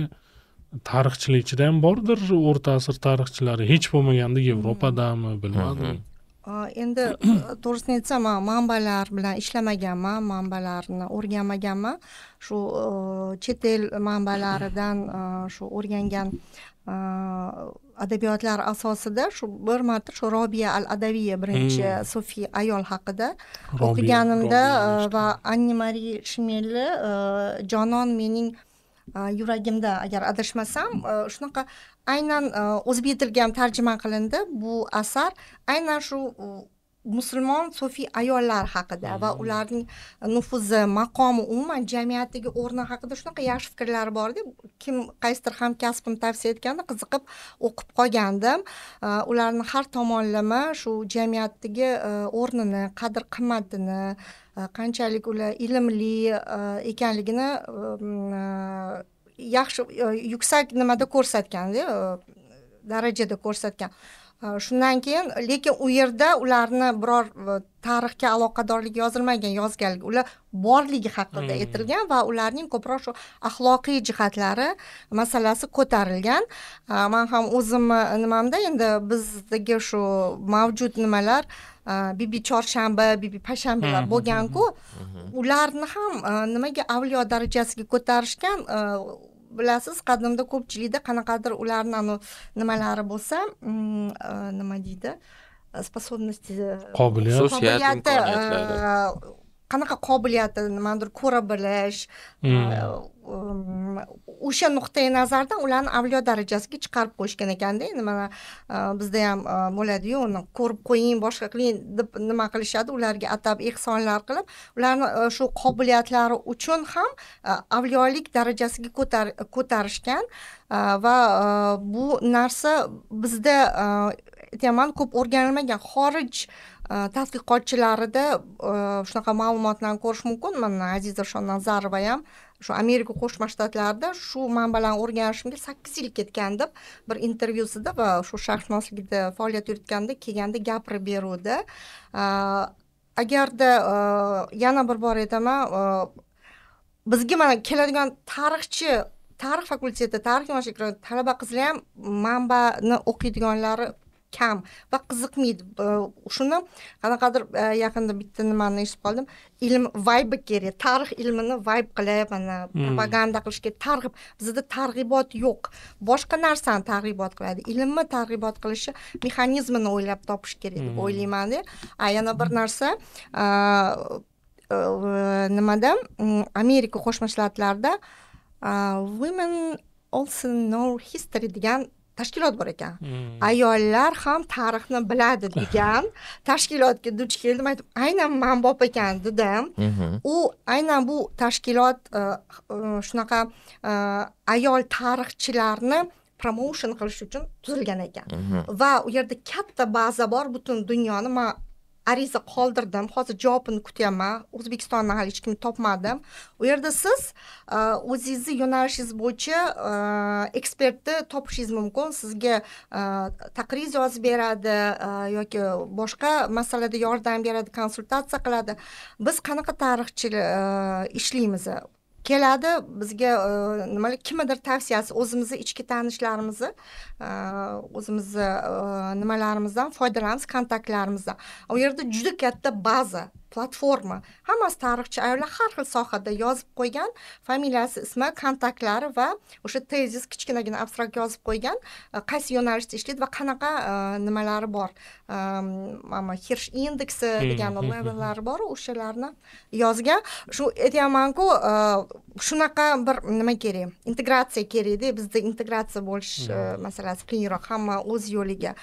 S3: tarixchilar ichida ham bordir o'rta asr tarixchilari hech bo'lmaganda hmm. yevropadami bilmadim
S1: endi to'g'risini aytsam man manbalar bilan ishlamaganman manbalarni o'rganmaganman shu chet el manbalaridan shu o'rgangan adabiyotlar asosida shu bir marta shu robiya al adaviya birinchi hmm. sufiy ayol haqida o'qiganimda va anni mari shmelni jonon mening yuragimda agar adashmasam e, shunaqa aynan e, o'zbek tiliga ham tarjima qilindi bu asar aynan shu musulmon sufiy ayollar haqida va hmm. ularning nufuzi maqomi umuman jamiyatdagi o'rni haqida shunaqa yaxshi fikrlari bor kim qaysidir hamkasbim tavsiya etganda qiziqib o'qib qolgandim ularni har tomonlama shu jamiyatdagi e, o'rnini qadr qimmatini e, qanchalik ular ilmli e, ekanligini yaxshi yuksak nimada ko'rsatganda darajada ko'rsatgan Э, shundan keyin lekin u yerda ularni biror e, tarixga aloqadorligi yozilmagan yozgan ular borligi haqida hmm. aytilgan va ularning ko'proq shu axloqiy jihatlari masalasi ko'tarilgan э, man ham o'zimni e, nimamda endi bizdagi shu mavjud nimalar e, bibi chorshanba bibi payshanbalar hmm, hmm, bo'lganku ularni ham nimaga avliyo darajasiga ko'tarishgan bilasiz qadimda ko'pchilikda qanaqadir ularni anavi nimalari bo'lsa mm, e, nima deydi способности e, qobiliyat qobiliyati qanaqa qobiliyati nimanidir ko'ra bilish hmm. e, um, o'sha nuqtai nazardan ularni avliyo darajasiga chiqarib qo'yishgan ekanda endi mana e, bizda ham e, bo'ladiyu uni ko'rib qo'ying boshqa qiling deb nima qilishadi ularga atab ehsonlar qilib ularni shu qobiliyatlari uchun ham avliyolik darajasiga ko'tarishgan va bu narsa bizda aytyapman ko'p o'rganilmagan xorij uh, tadqiqotchilarida shunaqa ma'lumotlarni ko'rish mumkin mana aziza shonnazarova ham shu amerika qo'shma shtatlarida shu manbalarni o'rganishimga sakkiz yil ketgan deb bir intervyusida va shu sharqshunoslikda faoliyat yuritganda kelganda gapirib beruvdi agarda yana bir bor aytaman bizga mana keladigan tarixchi tarix fakulteti tarix yo'nalishida talaba qizlar ham manbani o'qiydiganlari kam va qiziqmaydi shuni qanaqadir e, yaqinda bitta nimani eshitib qoldim ilm vaybi kerak tarix ilmini vayb qilib mana e, hmm. propaganda qilishga targ'ib bizada targ'ibot yo'q boshqa narsani targ'ibot qiladi ilmni targ'ibot qilishi mexanizmini o'ylab topish kerak deb hmm. o'ylaymanda a yana bir narsa e, nimada mm, amerika qo'shma shtatlarida women also know history degan tashkilot bor ekan hmm. ayollar ham tarixni biladi degan tashkilotga duch keldim aytib aynan man bop ekan dedim mhm. u aynan bu tashkilot e, e, shunaqa e, ayol tarixchilarni promoushn qilish uchun tuzilgan ekan mhm. va u yerda katta baza bor butun dunyoni man ariza qoldirdim hozir javobini kutyapman o'zbekistondan hali hech kimni topmadim u yerda siz e, o'zingizni yo'nalishingiz bo'yicha e, ekspertni topishingiz mumkin sizga e, taqriz yozib beradi yoki boshqa masalada yordam beradi konsultatsiya qiladi biz qanaqa tarixchi ishlaymiz keladi bizga e, nimalar kimnidir tavsiyasi o'zimizni ichki tanishlarimizni e, o'zimizni e, nimalarimizdan foydalanamiz kontaktlarimizdan u yerda juda katta baza platforma hammasi tarixchi ayollar har xil sohada yozib qo'ygan familiyasi ismi kontaktlari va o'sha tezis kichkinagina abstrakt yozib qo'ygan e, qaysi yo'nalishda ishlaydi va qanaqa e, nimalari bor mana ehm, hirsh indeksi hmm, degan levellari hmm, hmm. bor o'shalarni yozgan shu aytyapmanku e, shunaqa bir nima kerak integratsiya kerakda bizda integratsiya bo'lish masalasi qiyinroq hamma o'z yo'liga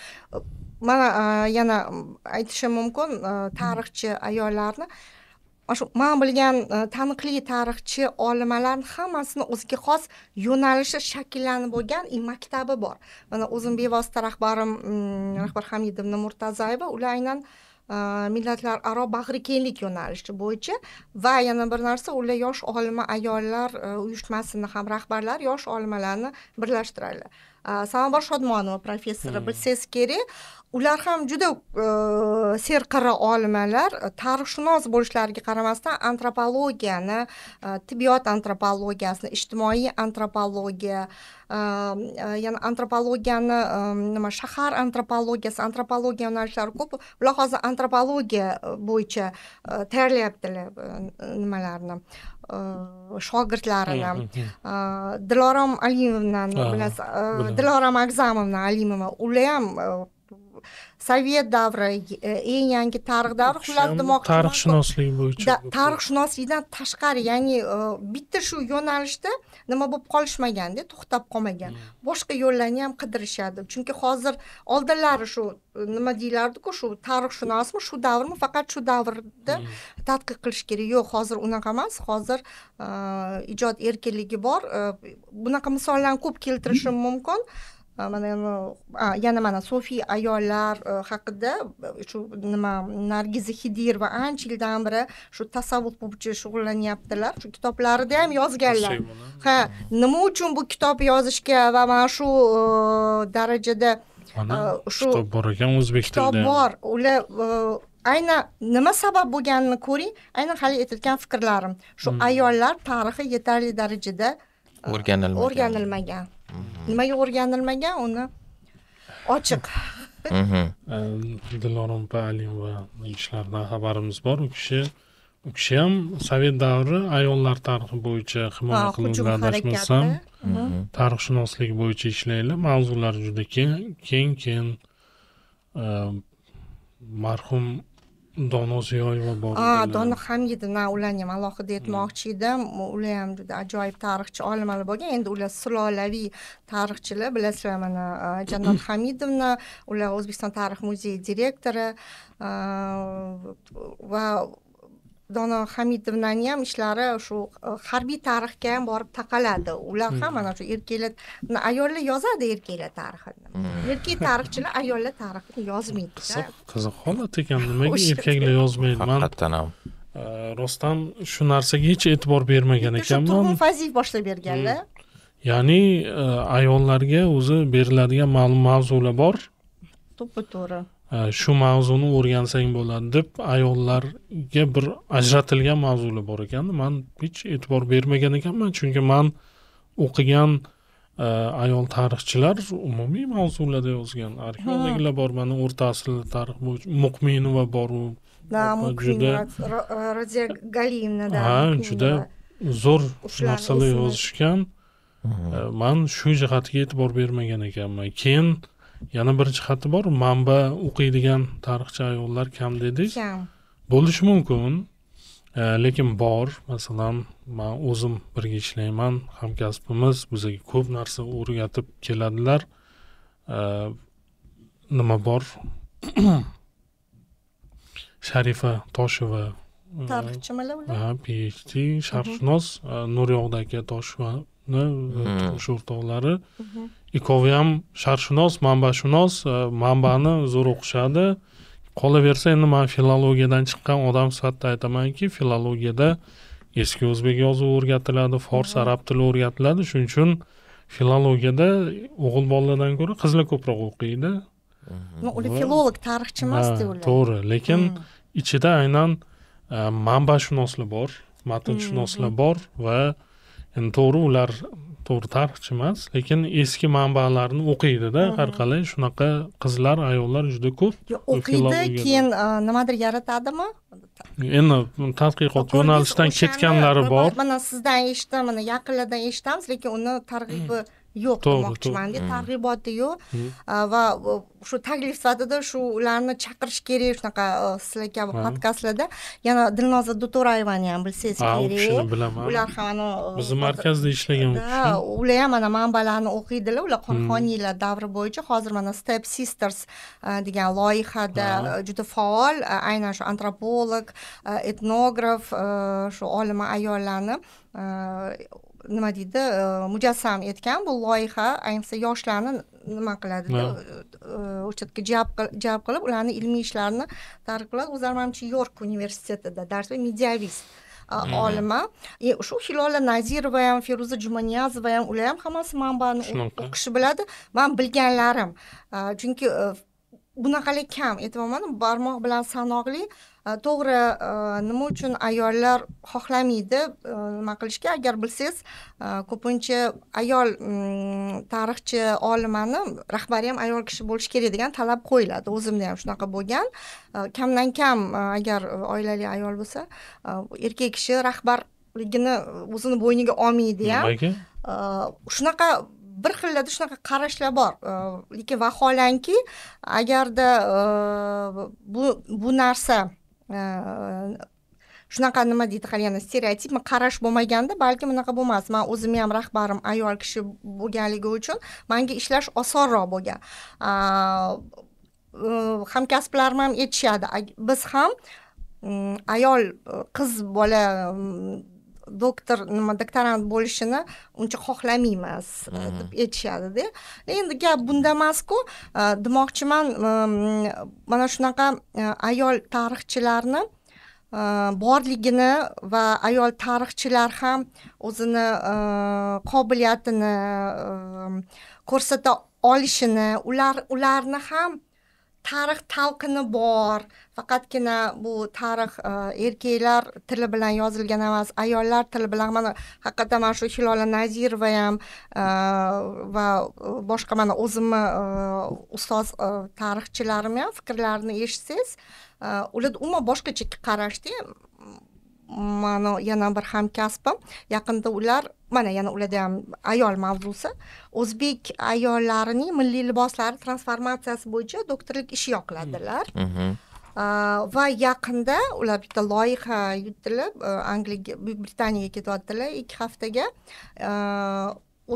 S1: mana yana aytishim mumkin tarixchi ayollarni shu man bilgan taniqli tarixchi olimalarni hammasini o'ziga xos yo'nalishi shakllanib bo'lgan maktabi bor mana o'zim bevosita rahbarim rahbar hamidovna murtazayeva ular aynan millatlararo bag'rikenglik yo'nalishi bo'yicha va yana bir narsa ular yosh olima ayollar uyushmasini ham rahbarlar yosh olimalarni birlashtiradilar sanobar shodmonova professori hmm. bilsangiz kerak ular ham juda serqirra olimlar tarixshunos bo'lishlariga qaramasdan antropologiyani tibbiyot antropologiyasini ijtimoiy antropologiya yana antropologiyani nima shahar antropologiyasi antropologiya yo'nalishlari ko'p ular hozir antropologiya bo'yicha tayyorlayaptilar nimalarni shogirdlarini dilorom alimovnani bilasiz dilorom agzamovna alimova ular ham sovet davri e, eng yangi tarix davri xullas demoqchi
S3: tarixshunoslik bo'yicha
S1: tarixshunoslikdan tashqari ya'ni e, bitta shu yo'nalishda nima bo'lib qolishmaganda to'xtab qolmagan hmm. boshqa yo'llarni ham qidirishadi chunki hozir oldinlari shu e, nima deyilardiku shu tarixshunosmi shu davrmi faqat shu davrda hmm. tadqiq qilish kerak yo'q hozir unaqa emas hozir ijod erkinligi bor bunaqa misollarni ko'p keltirishim mumkin mana yana mana sofiy ayollar э, haqida shu nima nargiza xidirova ancha yildan beri shu tasavvuf bo'yicha shug'ullanyaptilar shu kitoblarida ham yozganlar ha nima uchun bu kitob yozishga va mana shu e, darajada e, shu kitob
S3: bor ekan o'zbek tilida kitob bor
S1: ular e, aynan nima sabab bo'lganini ko'ring aynan hali aytilgan fikrlarim shu hmm. ayollar tarixi yetarli darajada o'rganilmagan o'rganilmagan nimaga o'rganilmagan uni ochiq
S3: dilora opa alimova ishlaridan xabarimiz bor u kishi u kishi ham sovet davri ayollar tarixi bo'yicha himoya qilinib adashmasam tarixshunoslik bo'yicha ishlaydi mavzular juda keng keng marhum dono ziyoyeva bor a dona
S1: hamidovna ularni ham alohida aytmoqchi edim ular ham juda ajoyib tarixchi olimlar bo'lgan endi ular sulolaviy tarixchilar bilasizlar mana jannat hamidovna ular o'zbekiston tarix muzeyi direktori va dona hamidovnani ham ishlari shu e, harbiy tarixga ham borib taqaladi ular ham hmm. mana shu erkaklar ayollar yozadi erkaklar tarixini hmm. erkak tarixchilar ayollar tarixini yozmaydi qiziq
S3: qiziq holat ekan nimaga erkaklar yozmaydi man haqiqatdan ham e, rostdan shu narsaga hech e'tibor bermagan ekanman turg'un
S1: faziyev boshlab berganlar hmm.
S3: ya'ni e, ayollarga o'zi beriladigan ma'lum mavzular bor
S1: to'ppa to'g'ri
S3: shu mavzuni o'rgansang bo'ladi deb ayollarga bir ajratilgan mavzular bor ekan man hech e'tibor bermagan ekanman chunki man o'qigan e, ayol tarixchilar umumiy mavzularda yozgan arxeologlar bor mana o'rta asrlar tarix bo'yicha muqminova bor u juda
S1: rodiya ha juda
S3: zo'r narsalar yozishgan e, man shu jihatiga e'tibor bermagan ekanman keyin yana bir jihati bor manba o'qiydigan tarixchi ayollar kam dedik kam bo'lishi mumkin e, lekin bor masalan man o'zim birga ishlayman hamkasbimiz bizga ko'p narsa o'rgatib keladilar e, nima bor sharifa toshova e, tarixchimilar ular phd mhm. sharqshunos nuryoqda aka toshevani turmush hmm. o'rtoqlari mhm. ikkovi ham sharqshunos manbashunos e, manbani zo'r o'qishadi qolaversa endi man filologiyadan chiqqan odam sifatida aytamanki filologiyada eski o'zbek yozuvi o'rgatiladi fors arab tili o'rgatiladi shuning uchun filologiyada o'g'il bolalardan ko'ra qizlar ko'proq o'qiydi ular filolog tarixchi emas ular to'g'ri lekin hmm. ichida aynan e, manbashunoslar bor matnshunoslar bor va endi to'g'ri ular to'g'ri tarixchi emas lekin eski manbalarni o'qiydida har qalay shunaqa qizlar ayollar juda ko'p o'qiydi keyin
S1: nimadir yaratadimi
S3: endi tadqiqot yo'nalishidan ketganlari bor
S1: mana sizdan eshitdim mana yaqinlardan eshitamiz lekin uni targ'ibi hmm. yo'q demoqchiman yo'q hmm. hmm. va shu taklif sifatida shu ularni chaqirish kerak shunaqa sizlar kabi podkastlarda yana dilnoza dutorayevani ham bilsangiz kerak u kishini bilaman ular ham ana
S3: bizni markazda ishlagan u kishi
S1: ular ham mana manbalarni o'qiydilar ular hmm. qonxoniylar davri bo'yicha hozir mana step sisters degan loyihada juda faol aynan shu antropolog etnograf shu olima ayollarni nima deydi e, mujassam etgan bu loyiha ayniqsa yoshlarni nima qiladi e, o'sha jalb jalb qilib ularni ilmiy ishlarini targ'ib qiladi o'zlari manimcha york universitetida dars mediavist e, mhm. olima shu hilola nazirova ham feruza jumaniyazova ham ular ham hammasi manbani o'qishni biladi man bilganlarim chunki bunaqalik kam aytyapman barmoq bilan sanoqli Э, to'g'ri э, nima uchun ayollar xohlamaydi э, nima qilishga agar bilsangiz ko'pincha ayol mm, tarixchi olimani rahbari ham ayol kishi bo'lishi kerak degan talab qo'yiladi o'zimda ham shunaqa bo'lgan kamdan kam agar oilali ayol bo'lsa erkak kishi rahbarligini o'zini bo'yniga olmaydi ham nimaga shunaqa bir xillarda shunaqa qarashlar bor lekin vaholanki agarda bu bu narsa shunaqa nima deydi hali yana stereotipmi qarash bo'lmaganda balki bunaqa bo'lmas man o'zim ham rahbarim ayol kishi bo'lganligi uchun manga ishlash osonroq bo'lgan hamkasblarim ham aytishadi biz ham ayol qiz bola doktor nima doktorant bo'lishini uncha xohlamaymiz e, deb aytishadida endi gap bunda emasku e, demoqchiman e, mana shunaqa ayol tarixchilarni borligini va ayol tarixchilar ham o'zini qobiliyatini ko'rsata olishini ular ularni ham tarix talqini bor faqatgina bu tarix e, erkaklar tili bilan yozilgan emas ayollar tili bilan mana haqiqatdan mana shu hilola nazirova ham e, va boshqa mana o'zimni e, ustoz tarixchilarim ham fikrlarini eshitsangiz ularda umuman boshqacha qarashda mani yana bir hamkasbim yaqinda ular mana yana ularda ham ayol mavzusi o'zbek ayollarining milliy liboslari transformatsiyasi bo'yicha doktorlik ishi yoqladilar mm-hmm. Mm-hmm. va yaqinda ular bitta loyiha yutdilar angliya buyuk britaniyaga ketyaptilar ikki haftaga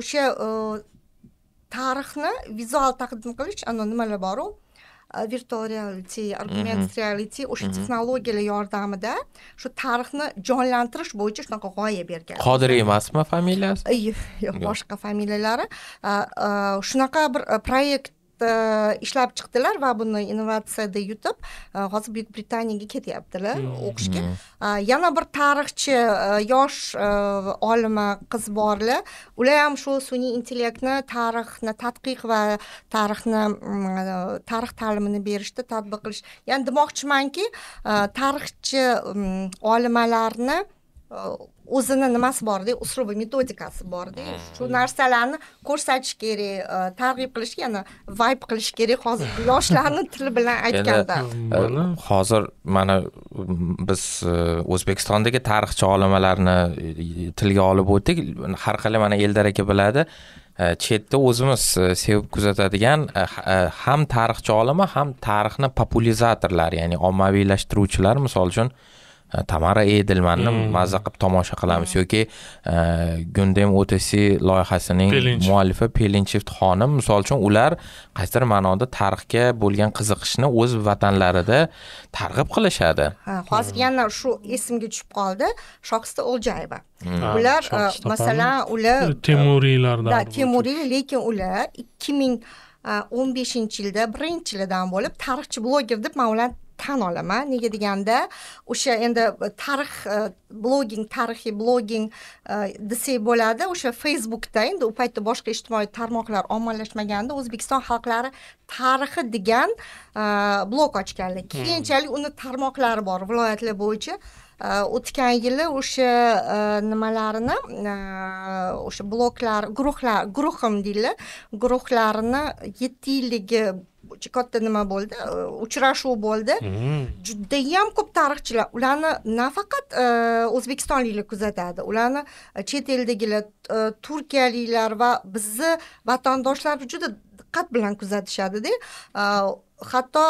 S1: o'sha tarixni vizual taqdim qilish anavi nimalar boru Э, virtual reality augmented reality o'sha texnologiyalar yordamida shu tarixni jonlantirish bo'yicha shunaqa g'oya bergan
S2: qodiriy emasmi
S1: familiyasi yo'q boshqa familiyalari shunaqa bir proyekt ishlab chiqdilar va buni innovatsiyada yutib e, hozir buyuk britaniyaga ketyaptilar o'qishga hmm. hmm. yana bir tarixchi e, yosh e, olima qiz borlar ular ham shu sun'iy intellektni tarixni tadqiq va tarixni mm, tarix ta'limini berishda tatbiq qilish ya'ni demoqchimanki tarixchi mm, olimalarni o'zini nimasi borda uslubi metodikasi borda shu narsalarni ko'rsatish kerak e, targ'ib qilish ya'ni vayb qilish kerak hozir yoshlarni tili bilan aytganda e,
S2: hozir mana biz e, o'zbekistondagi tarixchi olimalarni tilga olib o'tdik har qalay mana eldar aka biladi chetda o'zimiz sevib kuzatadigan ham tarixchi olima ham tarixni populizatorlar ya'ni ommaviylashtiruvchilar misol uchun tamara edelmanni mazza qilib tomosha qilamiz yoki gundem otc loyihasining muallifi pelinchift xonim misol uchun ular qaysidir ma'noda tarixga bo'lgan qiziqishni o'z vatanlarida targ'ib qilishadi
S1: ha hozir yana shu esimga tushib qoldi shohista o'ljayeva
S3: ular masalan ular temuriylardan
S1: temuriy lekin ular ikki ming o'n beshinchi yilda birinchi yildan bo'lib tarixchi bloger deb man ularni tan olaman nega deganda o'sha endi tarix e, blogging tarixiy blogging e, desak bo'ladi o'sha facebookda endi u paytda boshqa ijtimoiy tarmoqlar ommalashmaganda o'zbekiston xalqlari tarixi degan e, blog ochganlar hmm. keyinchalik uni tarmoqlari bor viloyatlar bo'yicha o'tgan yili o'sha nimalarini o'sha bloklar guruhlar guruhim deydilar guruhlarini yetti yilligi katta nima bo'ldi e, uchrashuv bo'ldi hmm. judayam ko'p tarixchilar ularni nafaqat e, o'zbekistonliklar kuzatadi ularni e, chet eldagilar turkiyaliklar va bizni vatandoshlar juda diqqat bilan kuzatishadida hatto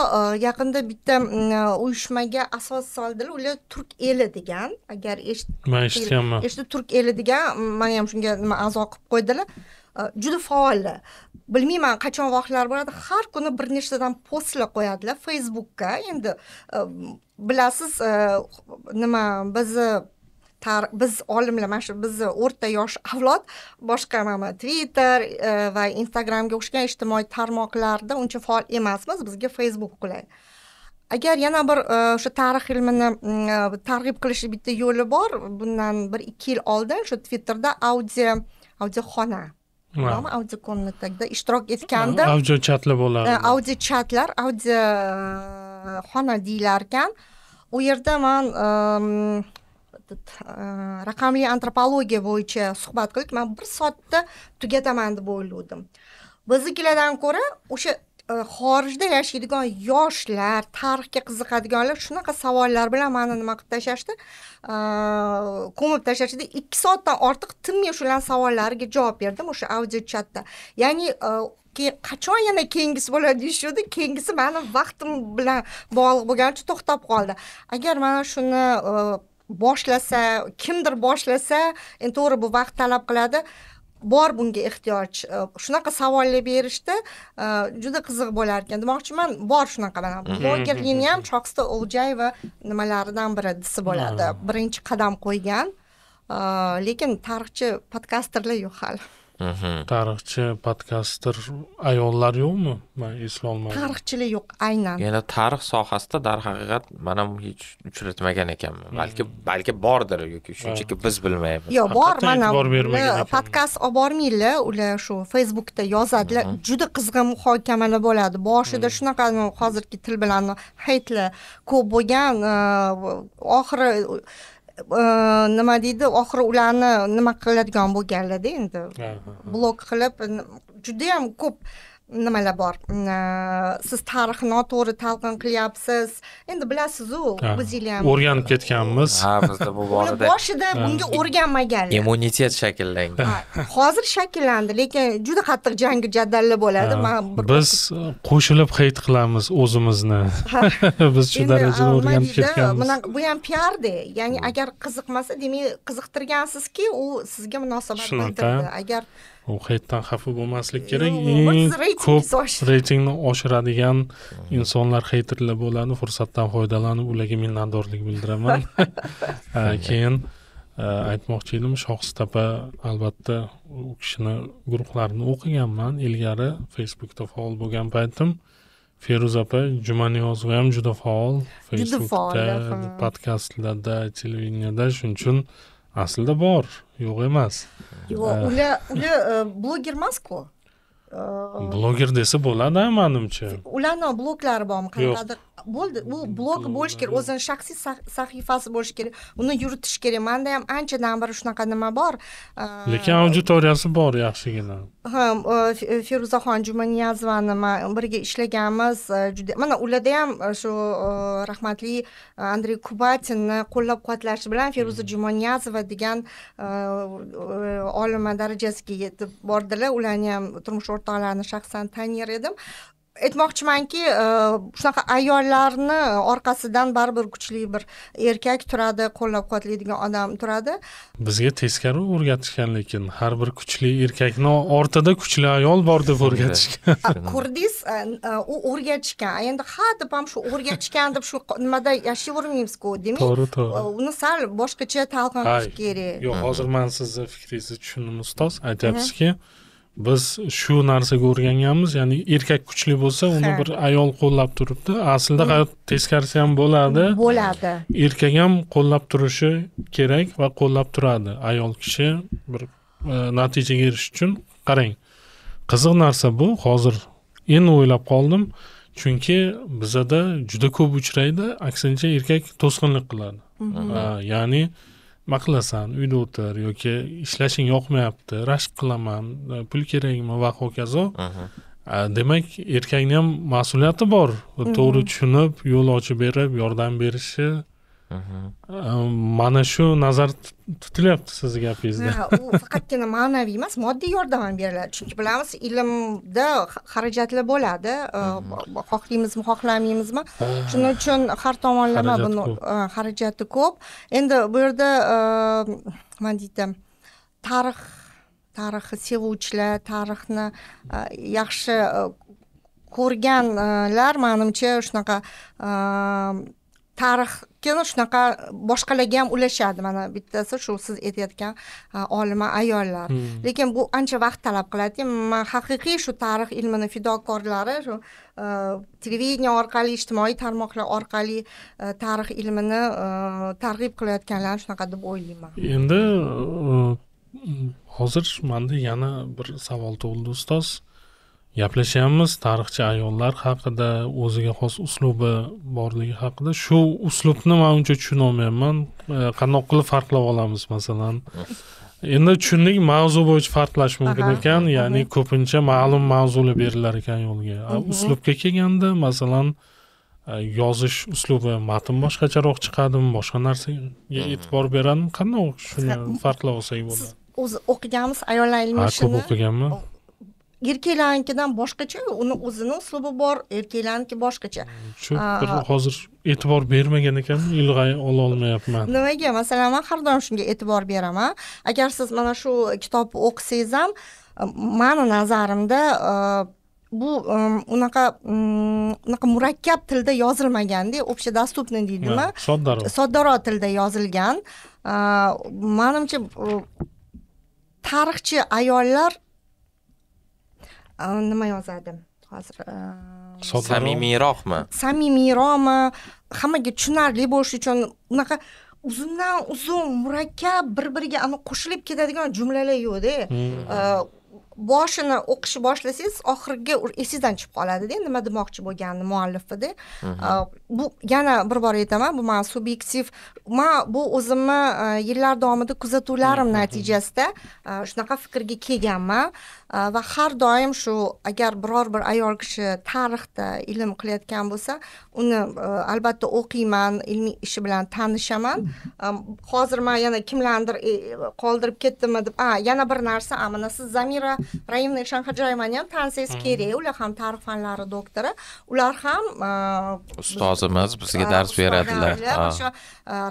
S1: yaqinda bitta uyushmaga asos soldilar ular turk eli degan agar eshitib man eshitganman eshitib turk eli degan man ham shunga nima a'zo qilib qo'ydilar Э, juda faol bilmayman qachon vaqtlar bo'ladi har kuni bir nechtadan postlar qo'yadilar facebookka endi e, bilasiz e, nima bizni tar biz olimlar mana shu bizni o'rta yosh avlod boshqa mana twitter e, va instagramga o'xshagan ijtimoiy tarmoqlarda uncha faol emasmiz bizga facebook qulay agar yana bir o'sha tarix ilmini mm, targ'ib qilishni bitta yo'li bor bundan bir ikki yil oldin shu twitterda audio audioxona bormi audio komnatagda ishtirok etganda e, audio
S3: chatlar e, bo'ladi
S1: audio chatlar audio xona deyilar ekan u yerda man e, raqamli antropologiya bo'yicha suhbat qildik man bir soatda tugataman deb o'ylovdim biznikilardan ko'ra o'sha xorijda yashaydigan yoshlar tarixga qiziqadiganlar shunaqa savollar bilan mani nima qilib tashlashdi ko'mib tashlashdi ikki soatdan ortiq tinmay shularni savollariga javob berdim o'sha audio chatda ya'ni e, keyin qachon yana keyingisi bo'ladi deyishadi keyingisi mani vaqtim bilan bog'liq bo'lgani uchun to'xtab qoldi agar mana shuni e, boshlasa kimdir boshlasa endi to'g'ri bu vaqt talab qiladi bor bunga ehtiyoj e, shunaqa savollar berishdi e, juda qiziq bo'lar ekan demoqchiman bor shunaqa mana mhm. blogerligini ham shohista o'ljayeva nimalaridan biri desa bo'ladi mhm. birinchi qadam qo'ygan e, lekin tarixchi podkasterlar yo'q hali
S3: tarixchi podkastdir ayollar yo'qmi man eslolmayman
S1: tarixchilar yo'q aynan
S2: yana tarix sohasida darhaqiqat man ham hech uchratmagan ekanman balki balki bordir yoki shunchaki biz bilmaymiz yo'q bor mana
S1: podkast olib bormanglar ular shu facebookda yozadilar juda qizg'in muhokamalar bo'ladi boshida shunaqa hozirgi til bilan heytlar ko'p bo'lgan oxiri Э, nima deydi oxiri ularni nima qiladigan bo'lganlarda endi blok qilib judayam ko'p nimalar bor siz tarixni noto'g'ri talqin qilyapsiz endi bilasizu o'zingiz ham
S2: o'rganib ketganmiz ha bizda bu borada boshida bunga
S1: o'rganmaganlar
S2: immunitet shakllangan
S1: hozir shakllandi lekin juda qattiq jangu jadallar bo'ladi
S3: biz qo'shilib hayt qilamiz o'zimizni biz shu darajada o'rganib ketganmiz
S1: bu ham piarda ya'ni agar qiziqmasa demak qiziqtirgansizki u sizga munosabat bildirdi agar
S3: voqeatdan xafa bo'lmaslik kerak eng ko'p reytingni oshiradigan hmm. insonlar heyterlar bo'ladi fursatdan foydalanib ularga minnatdorlik bildiraman keyin e, aytmoqchi edim shohistapa albatta u kishini guruhlarini o'qiganman ilgari facebookda faol bo'lgan paytim feruz opa jumaniyozova ham juda faol facebookda podkastlarda televideniyada shuning uchun aslida bor yo'q emas yo'q ular
S1: ular bloger emasku bloger
S3: desa bo'ladi manimcha
S1: ularni bloglari bormi qanaqadir bo'ldi u blog bo'lishi kerak o'zini shaxsiy sahifasi bo'lishi kerak uni yuritish kerak manda ham anchadan beri shunaqa nima bor lekin
S3: auditoriyasi bor yaxshigina
S1: ha feruzaxon jumaniyazovani man birga ishlaganmiz juda mana ularda ham shu rahmatli andrey kubatinni qo'llab quvvatlashi bilan feruza jumaniyazova degan olima darajasiga yetib bordilar ularni ham turmush o'rtoqlarni shaxsan tanir edim aytmoqchimanki e, shunaqa ayollarni orqasidan baribir kuchli bir erkak turadi qo'llab quvvatlaydigan odam turadi
S3: bizga teskari o'rgatishgan lekin har bir kuchli erkakni ortida kuchli ayol bor deb o'rgatishgan
S1: ko'rdingiz e, e, u o'rgatishgan endi ha deb ham shu o'rgatishgan deb shu nimada yashayvermaymizku demak to'g'ri to'g'ri uni sal boshqacha talqin qilish kerak yo'q hozir
S3: man sizni fikringizni tushundim ustoz aytyapsizki biz shu narsaga o'rganganmiz ya'ni erkak kuchli bo'lsa uni bir ayol qo'llab turibdi aslida hayot teskarisi ham bo'ladi bo'ladi erkak ham qo'llab turishi kerak va qo'llab turadi ayol kishi bir e, natijaga erishish uchun qarang qiziq narsa bu hozir endi o'ylab qoldim chunki bizada juda ko'p uchraydi aksincha erkak to'sqinlik qiladi mhm. ya'ni nima qilasan uyda o'tir yoki ishlashing yoqmayapti rashk qilaman pul kerakmi va hokazo demak erkakni ham mas'uliyati bor to'g'ri mhm. tushunib yo'l ochib berib yordam berishi mana shu nazar tutilyapti sizni gapingizda u faqatgina
S1: ma'naviy emas moddiy yordam ham beriladi chunki bilamiz ilmda xarajatlar bo'ladi xohlaymizmi xohlamaymizmi shuning uchun har tomonlama buni xarajati ko'p endi bu yerda nima deydi tarix tarixni sevuvchilar tarixni yaxshi ko'rganlar manimcha shunaqa tarix kino shunaqa boshqalarga ham ulashadi mana bittasi shu siz aytayotgan olima ayollar hmm. lekin bu ancha vaqt talab qiladi man haqiqiy shu tarix ilmini fidokorlari shu e, televideniya orqali ijtimoiy tarmoqlar orqali e, tarix ilmini e, targ'ib qilayotganlarni shunaqa deb o'ylayman
S3: endi hozir manda yana bir savol tug'ildi ustoz gaplashyapmiz tarixchi ayollar haqida o'ziga xos uslubi borligi haqida shu uslubni man uncha tushunolmayapman e, qandoq qilib farqlab olamiz masalan endi tushundik mavzu bo'yicha farqlash mumkin ekan ya'ni ko'pincha ma'lum mavzular berilar ekan yo'lga mhm. uslubga kelganda masalan e, yozish uslubi matn boshqacharoq chiqadimi boshqa narsaga mhm. e'tibor beradimi qandoq shuni farqlab olsak bo'ladi
S1: o'zi o'qiganmiz ayollar ilmi ishini ko'p o'qiganman erkaklarnikidan boshqacha uni o'zini uslubi bor erkaklarniki boshqacha
S3: shu bir hozir e'tibor bermagan ekanman ilg'ay ololmayapman
S1: nimaga masalan man har doim shunga e'tibor beraman agar siz mana shu kitobni o'qisangiz ham mani nazarimda bu um, unaqa um, unaqa murakkab tilda yozilmaganda доступный deydimi soddaroq soddaroq tilda yozilgan manimcha tarixchi ayollar nima yozadi hozir
S2: samimiyroqmi
S1: samimiyroqmi hammaga tushunarli bo'lishi uchun unaqa uzundan uzun murakkab bir biriga anavi qo'shilib ketadigan jumlalar yo'qda boshini o'qishni boshlasangiz oxirgi esingizdan chiqib qoladida nima demoqchi bo'lganini muallifida bu yana bir bor aytaman bu mani subyektiv man bu o'zimni yillar davomida kuzatuvlarim natijasida shunaqa fikrga kelganman va har doim shu agar biror bir ayol kishi tarixda ilm qilayotgan bo'lsa uni э, albatta o'qiyman ilmiy ishi bilan tanishaman hozir man yana kimlarnidir э, qoldirib ketdimmi deb a yana bir narsa a mana siz zamira raimovna shanxajayevani ham tanisangiz kerak ular ham tarix fanlari doktori ular ham э, ustozimiz bizga dars beradilar o'sha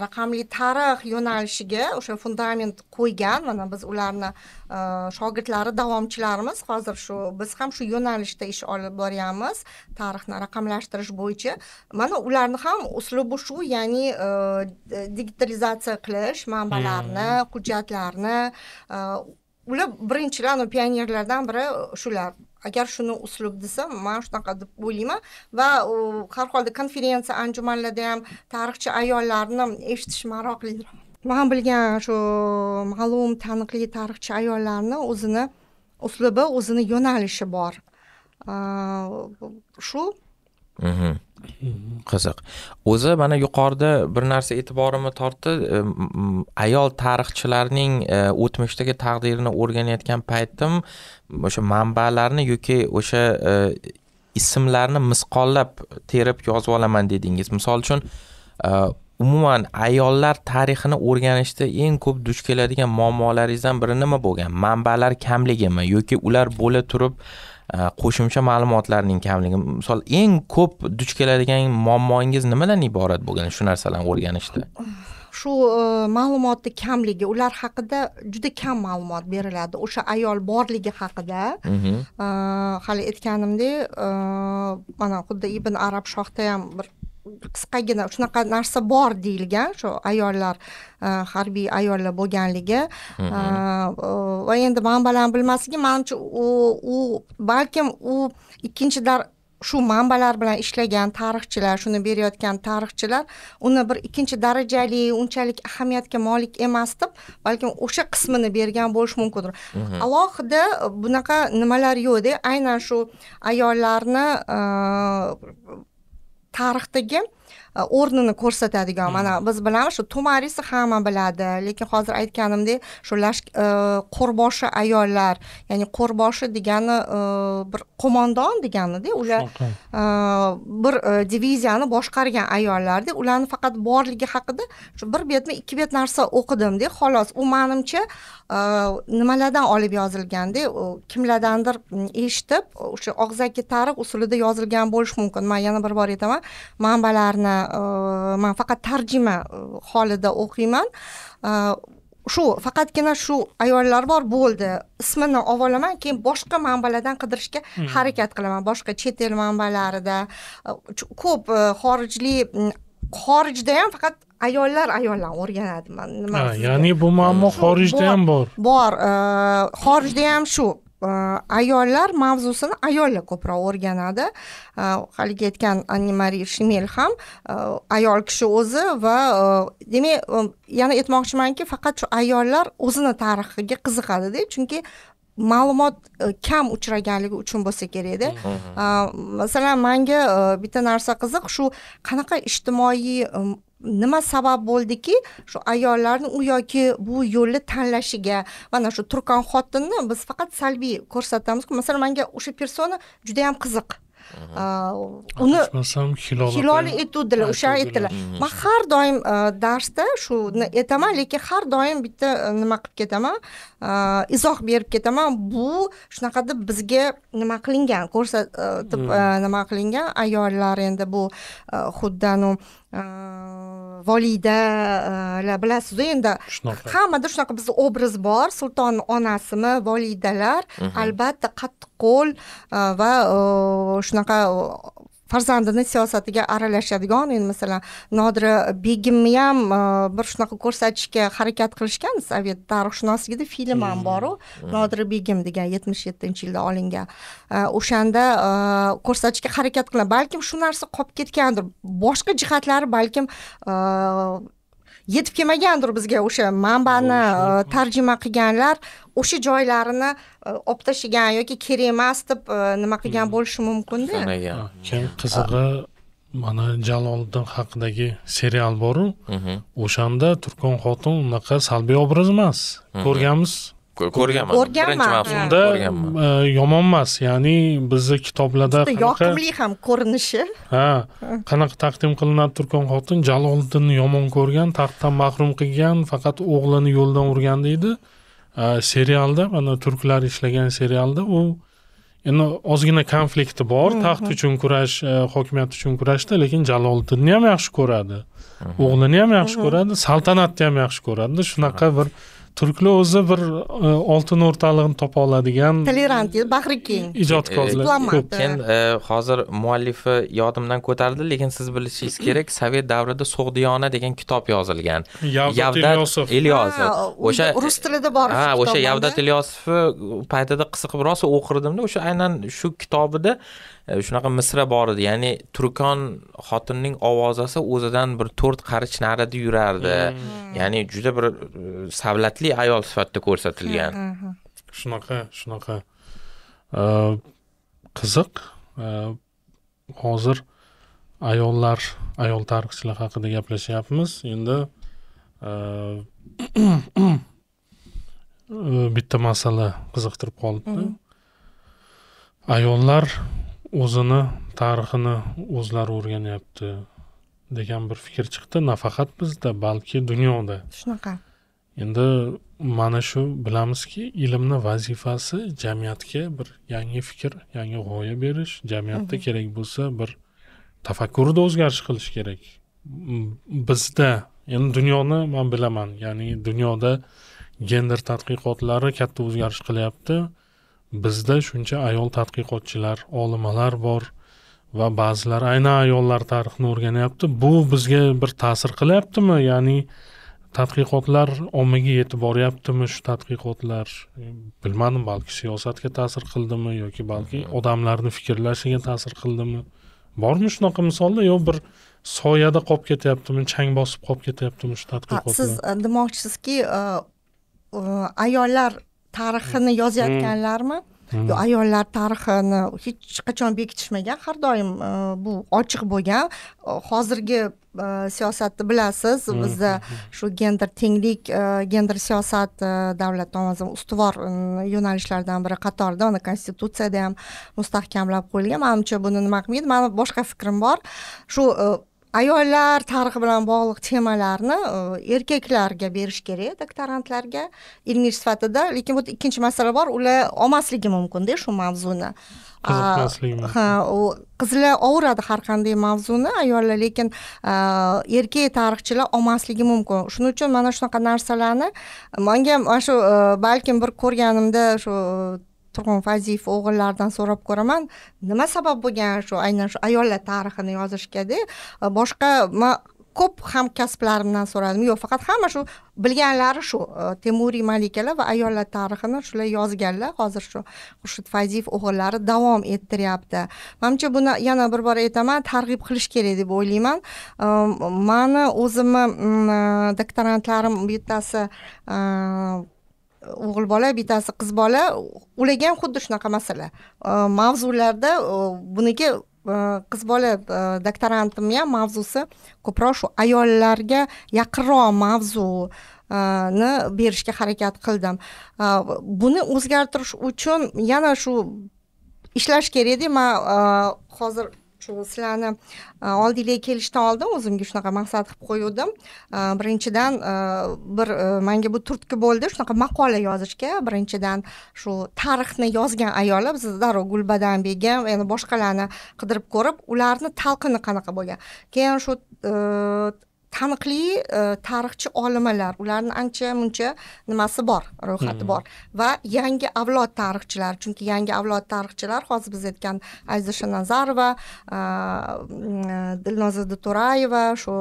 S1: raqamli tarix yo'nalishiga o'sha fundament qo'ygan mana biz ularni Э, shogirdlari davomchilarimiz hozir shu biz ham shu yo'nalishda ish olib boryapmiz tarixni raqamlashtirish bo'yicha mana ularni ham uslubi shu ya'ni e, digitalizatsiya qilish manbalarni hmm. hujjatlarni e, ular birinchilar pionerlardan biri shular agar shuni uslub desa man shunaqa deb o'ylayman va har holda konferensiya anjumanlarda ham tarixchi ayollarni eshitish maroqliroq man bilgan shu ma'lum taniqli tarixchi ayollarni o'zini uslubi o'zini yo'nalishi bor shu
S2: mhm. qiziq o'zi mana yuqorida bir narsa e'tiborimni tortdi ayol tarixchilarning e, o'tmishdagi taqdirini o'rganayotgan paytim o'sha manbalarni yoki o'sha e, ismlarni misqollab terib yozib olaman dedingiz misol uchun e, umuman ayollar tarixini o'rganishda eng ko'p duch keladigan muammolaringizdan biri nima bo'lgan manbalar kamligimi yoki ular bo'la turib e, qo'shimcha ma'lumotlarning kamligi misol eng ko'p duch keladigan muammoingiz nimadan iborat bo'lgan shu narsalarni o'rganishda
S1: shu e, ma'lumotni kamligi ular haqida juda kam ma'lumot beriladi o'sha ayol borligi haqida mhm. e, hali aytganimdek mana xuddi ibn arab shohda ham bir qisqagina shunaqa narsa bor deyilgan shu ayollar e, harbiy ayollar bo'lganligi
S3: mm-hmm. e,
S1: va endi manbalarni bilmasligi manimcha u u balkim u ikkinchi dar shu manbalar bilan ishlagan tarixchilar shuni berayotgan tarixchilar uni bir ikkinchi darajali unchalik ahamiyatga molik emas deb balkim o'sha qismini bergan bo'lishi mumkin mm-hmm. alohida bunaqa nimalar yo'qda aynan shu ayollarni e, tarixdagi o'rnini ko'rsatadigan mana biz bilamiz shu tumarisi hamma biladi lekin hozir aytganimdek shu lash qo'rboshi ayollar ya'ni qo'rboshi degani bir qo'mondon deganida ular bir diviziyani boshqargan ayollarda ularni faqat borligi haqida shu bir betmi ikki bet narsa o'qidimda xolos u manimcha nimalardan olib yozilganda kimlardandir eshitib o'sha og'zaki tarix usulida yozilgan bo'lishi mumkin man yana bir bor aytaman manbalarni kitoblarni e, man faqat tarjima e, holida o'qiyman e, shu faqatgina shu ayollar bor bo'ldi ismini olib olaman keyin boshqa manbalardan qidirishga hmm. harakat qilaman boshqa chet el manbalarida ko'p xorijli xorijda ham faqat ayollar ayollarni o'rganadi ya'ni
S3: bu muammo xorijda ham bor
S1: bor xorijda ham shu ayollar mavzusini ayollar ko'proq o'rganadi haligi aytgan anni mari shimel ham ayol kishi o'zi va demak yana aytmoqchimanki faqat shu ayollar o'zini tarixiga qiziqadida chunki ma'lumot kam uchraganligi uchun bo'lsa kerakda masalan manga bitta narsa qiziq shu qanaqa ijtimoiy nima sabab bo'ldiki shu ayollarni u yoki bu yo'lni tanlashiga mana shu turkan xotinni biz faqat salbiy ko'rsatamiz masalan manga o'sha persona juda yam qiziq uni
S3: adashmasam hiloli etudilar o'sha aytdilar man
S1: har doim darsda shuni aytaman lekin har doim bitta nima qilib ketaman izoh berib ketaman bu shunaqa deb bizga nima qilingan ko'rsatib e, e, hmm. nima qilingan ayollar endi bu e, xuddi volidalar bilasizu endi hammada shunaqa bizda obraz bor sultonni onasimi volidalar mhm. albatta qattiqqo'l va shunaqa farzandini siyosatiga aralashadigan endi masalan nodira begimni ham e, bir shunaqa ko'rsatishga harakat qilishgan sovet tarixshunosligida film ham boru hmm. hmm. nodira begim degan yetmish yettinchi yilda olingan e, o'shanda e, ko'rsatishga harakat qilgan balkim shu narsa qolib ketgandir boshqa jihatlari balkim yetib kelmagandir bizga o'sha manbani e, tarjima qilganlar o'sha joylarini e, olib tashlagan yoki kerak emas deb e, nima qilgan hmm. bo'lishi mumkinda ah,
S3: keyin qizig'i mana jaloliddin haqidagi serial boru mhm. o'shanda turkon xotin unaqa salbiy obraz emas mhm. ko'rganmiz ko'rganman birinchi mavsumda e, yomon emas ya'ni bizni kitoblarda yoqimli
S1: ham ko'rinishi
S3: ha qanaqa taqdim qilinadi turkon xotin jaloliddinni yomon ko'rgan taxtdan mahrum qilgan faqat o'g'lini yo'ldan urgan deydi e, serialda mana turklar ishlagan serialda u endi ozgina konflikti bor taxt uchun kurash e, hokimiyat uchun kurashda lekin jaloliddinni ham yaxshi ko'radi o'g'lini ham yaxshi ko'radi saltanatni ham yaxshi ko'radi shunaqa bir turklar o'zi bir e, oltin o'rtalig'ini topa oladigan
S1: tolerant bahri keng ijodkorlar e, ko'p keyin
S2: e, hozir muallifi yodimdan ko'tardi lekin siz bilishingiz kerak sovet davrida so'g'diyona degan kitob yozilgan yavdat ilyosov o'sha rus
S1: tilida bor ha o'sha yavdat
S2: ilyosovni paytida qiziqib rosa o'qirdimda o'sha aynan shu kitobida E, shunaqa misra bor edi ya'ni turkon xotinning ovozasi o'zidan bir to'rt qarich narida yurardi mm. ya'ni juda bir e, savlatli ayol sifatida ko'rsatilgan
S4: mm, mm,
S3: shunaqa shunaqa e, qiziq hozir ayollar ayol tarixchilar haqida gaplashyapmiz endi bitta masala qiziqtirib qolibdi mm-hmm. ayollar o'zini tarixini o'zlari o'rganyapti degan bir fikr chiqdi nafaqat bizda balki dunyoda shunaqa endi mana shu bilamizki ilmni vazifasi jamiyatga bir yangi fikr yangi g'oya berish jamiyatda mhm. kerak bo'lsa bir tafakkurda o'zgarish qilish kerak bizda endi dunyoni man bilaman ya'ni dunyoda gender tadqiqotlari katta o'zgarish qilyapti bizda shuncha ayol tadqiqotchilar olimalar bor va ba'zilar aynan ayollar tarixini o'rganyapti bu bizga bir ta'sir qilyaptimi ya'ni tadqiqotlar ommaga yetib boryaptimi shu tadqiqotlar bilmadim balki siyosatga ta'sir qildimi yoki balki hmm. odamlarni fikrlashiga ta'sir qildimi bormi shunaqa misolda yo bir soyada qolib ketyaptimi chang bosib qolib ketyaptimi shu tadqiqotlar siz
S1: demoqchisizki e, e, ayollar tarixini yozayotganlarmi hmm. yo ayollar tarixini hech qachon bekitishmagan har doim e, bu ochiq bo'lgan e, hozirgi e, siyosatni bilasiz hmm. bizda shu gender tenglik gender siyosat davlat tomonidan ustuvor yo'nalishlardan biri qatorida uni konstitutsiyada ham mustahkamlab qo'yilgan manimcha buni nima qilmaydi mani boshqa fikrim bor shu ayollar tarixi bilan bog'liq temalarni e, erkaklarga berish kerak doktorantlarga ilmiy sifatida lekin bu ikkinchi masala bor ular olmasligi mumkinda shu mavzuni ha u qizlar ovuradi har qanday mavzuni ayollar lekin erkak tarixchilar olmasligi mumkin shuning uchun mana shunaqa narsalarni manga mana shu e, balkim bir ko'rganimda shu turg'un fayziyev o'g'illaridan so'rab ko'raman nima sabab bo'lgan shu aynan shu ayollar tarixini yozishgada boshqa ko'p hamkasblarimdan so'radim yo'q faqat hamma shu bilganlari shu temuriy malikalar va ayollar tarixini shular yozganlar hozir shu xurshid fayziyev o'g'illari davom ettiryapti manimcha buni yana bir bor aytaman targ'ib qilish kerak deb o'ylayman mani o'zimni doktorantlarim bittasi o'g'il bola bittasi qiz bola ularga ham xuddi shunaqa masala э, mavzularda э, buniki э, qiz bola doktorantimni ham mavzusi ko'proq shu ayollarga yaqinroq mavzu ni berishga harakat qildim buni o'zgartirish uchun yana shu ishlash kerakda man hozir shu sizlarni e, oldinglarga kelishdan oldin o'zimga shunaqa maqsad qilib qo'yguvdim e, birinchidan e, bir manga bu turtki bo'ldi shunaqa maqola yozishga birinchidan shu tarixni yozgan ayollar biz darrov gulbadan begim yana boshqalarni qidirib ko'rib ularni talqini qanaqa bo'lgan keyin shu taniqli e, tarixchi olimalar ularni ancha muncha nimasi bor ro'yxati hmm. bor va yangi avlod tarixchilar chunki yangi avlod tarixchilar hozir biz aytgan aziza nazarova e, dilnoza turayeva shu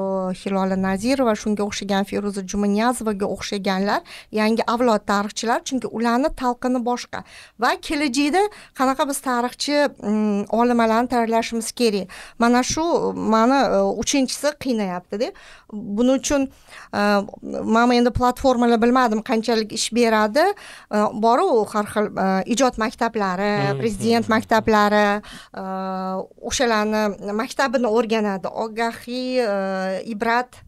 S1: hilola nazirova shunga o'xshagan feruza jumaniyazovaga o'xshaganlar yangi avlod tarixchilar chunki ularni talqini boshqa va kelajakda qanaqa biz tarixchi olimalarni tayyorlashimiz kerak mana shu mani e, uchinchisi qiynayaptida buning uchun e, mana endi platformalar bilmadim qanchalik ish beradi e, boru har xil e, ijod maktablari mm-hmm. prezident maktablari o'shalarni maktabini o'rganadi ogahiy ibrat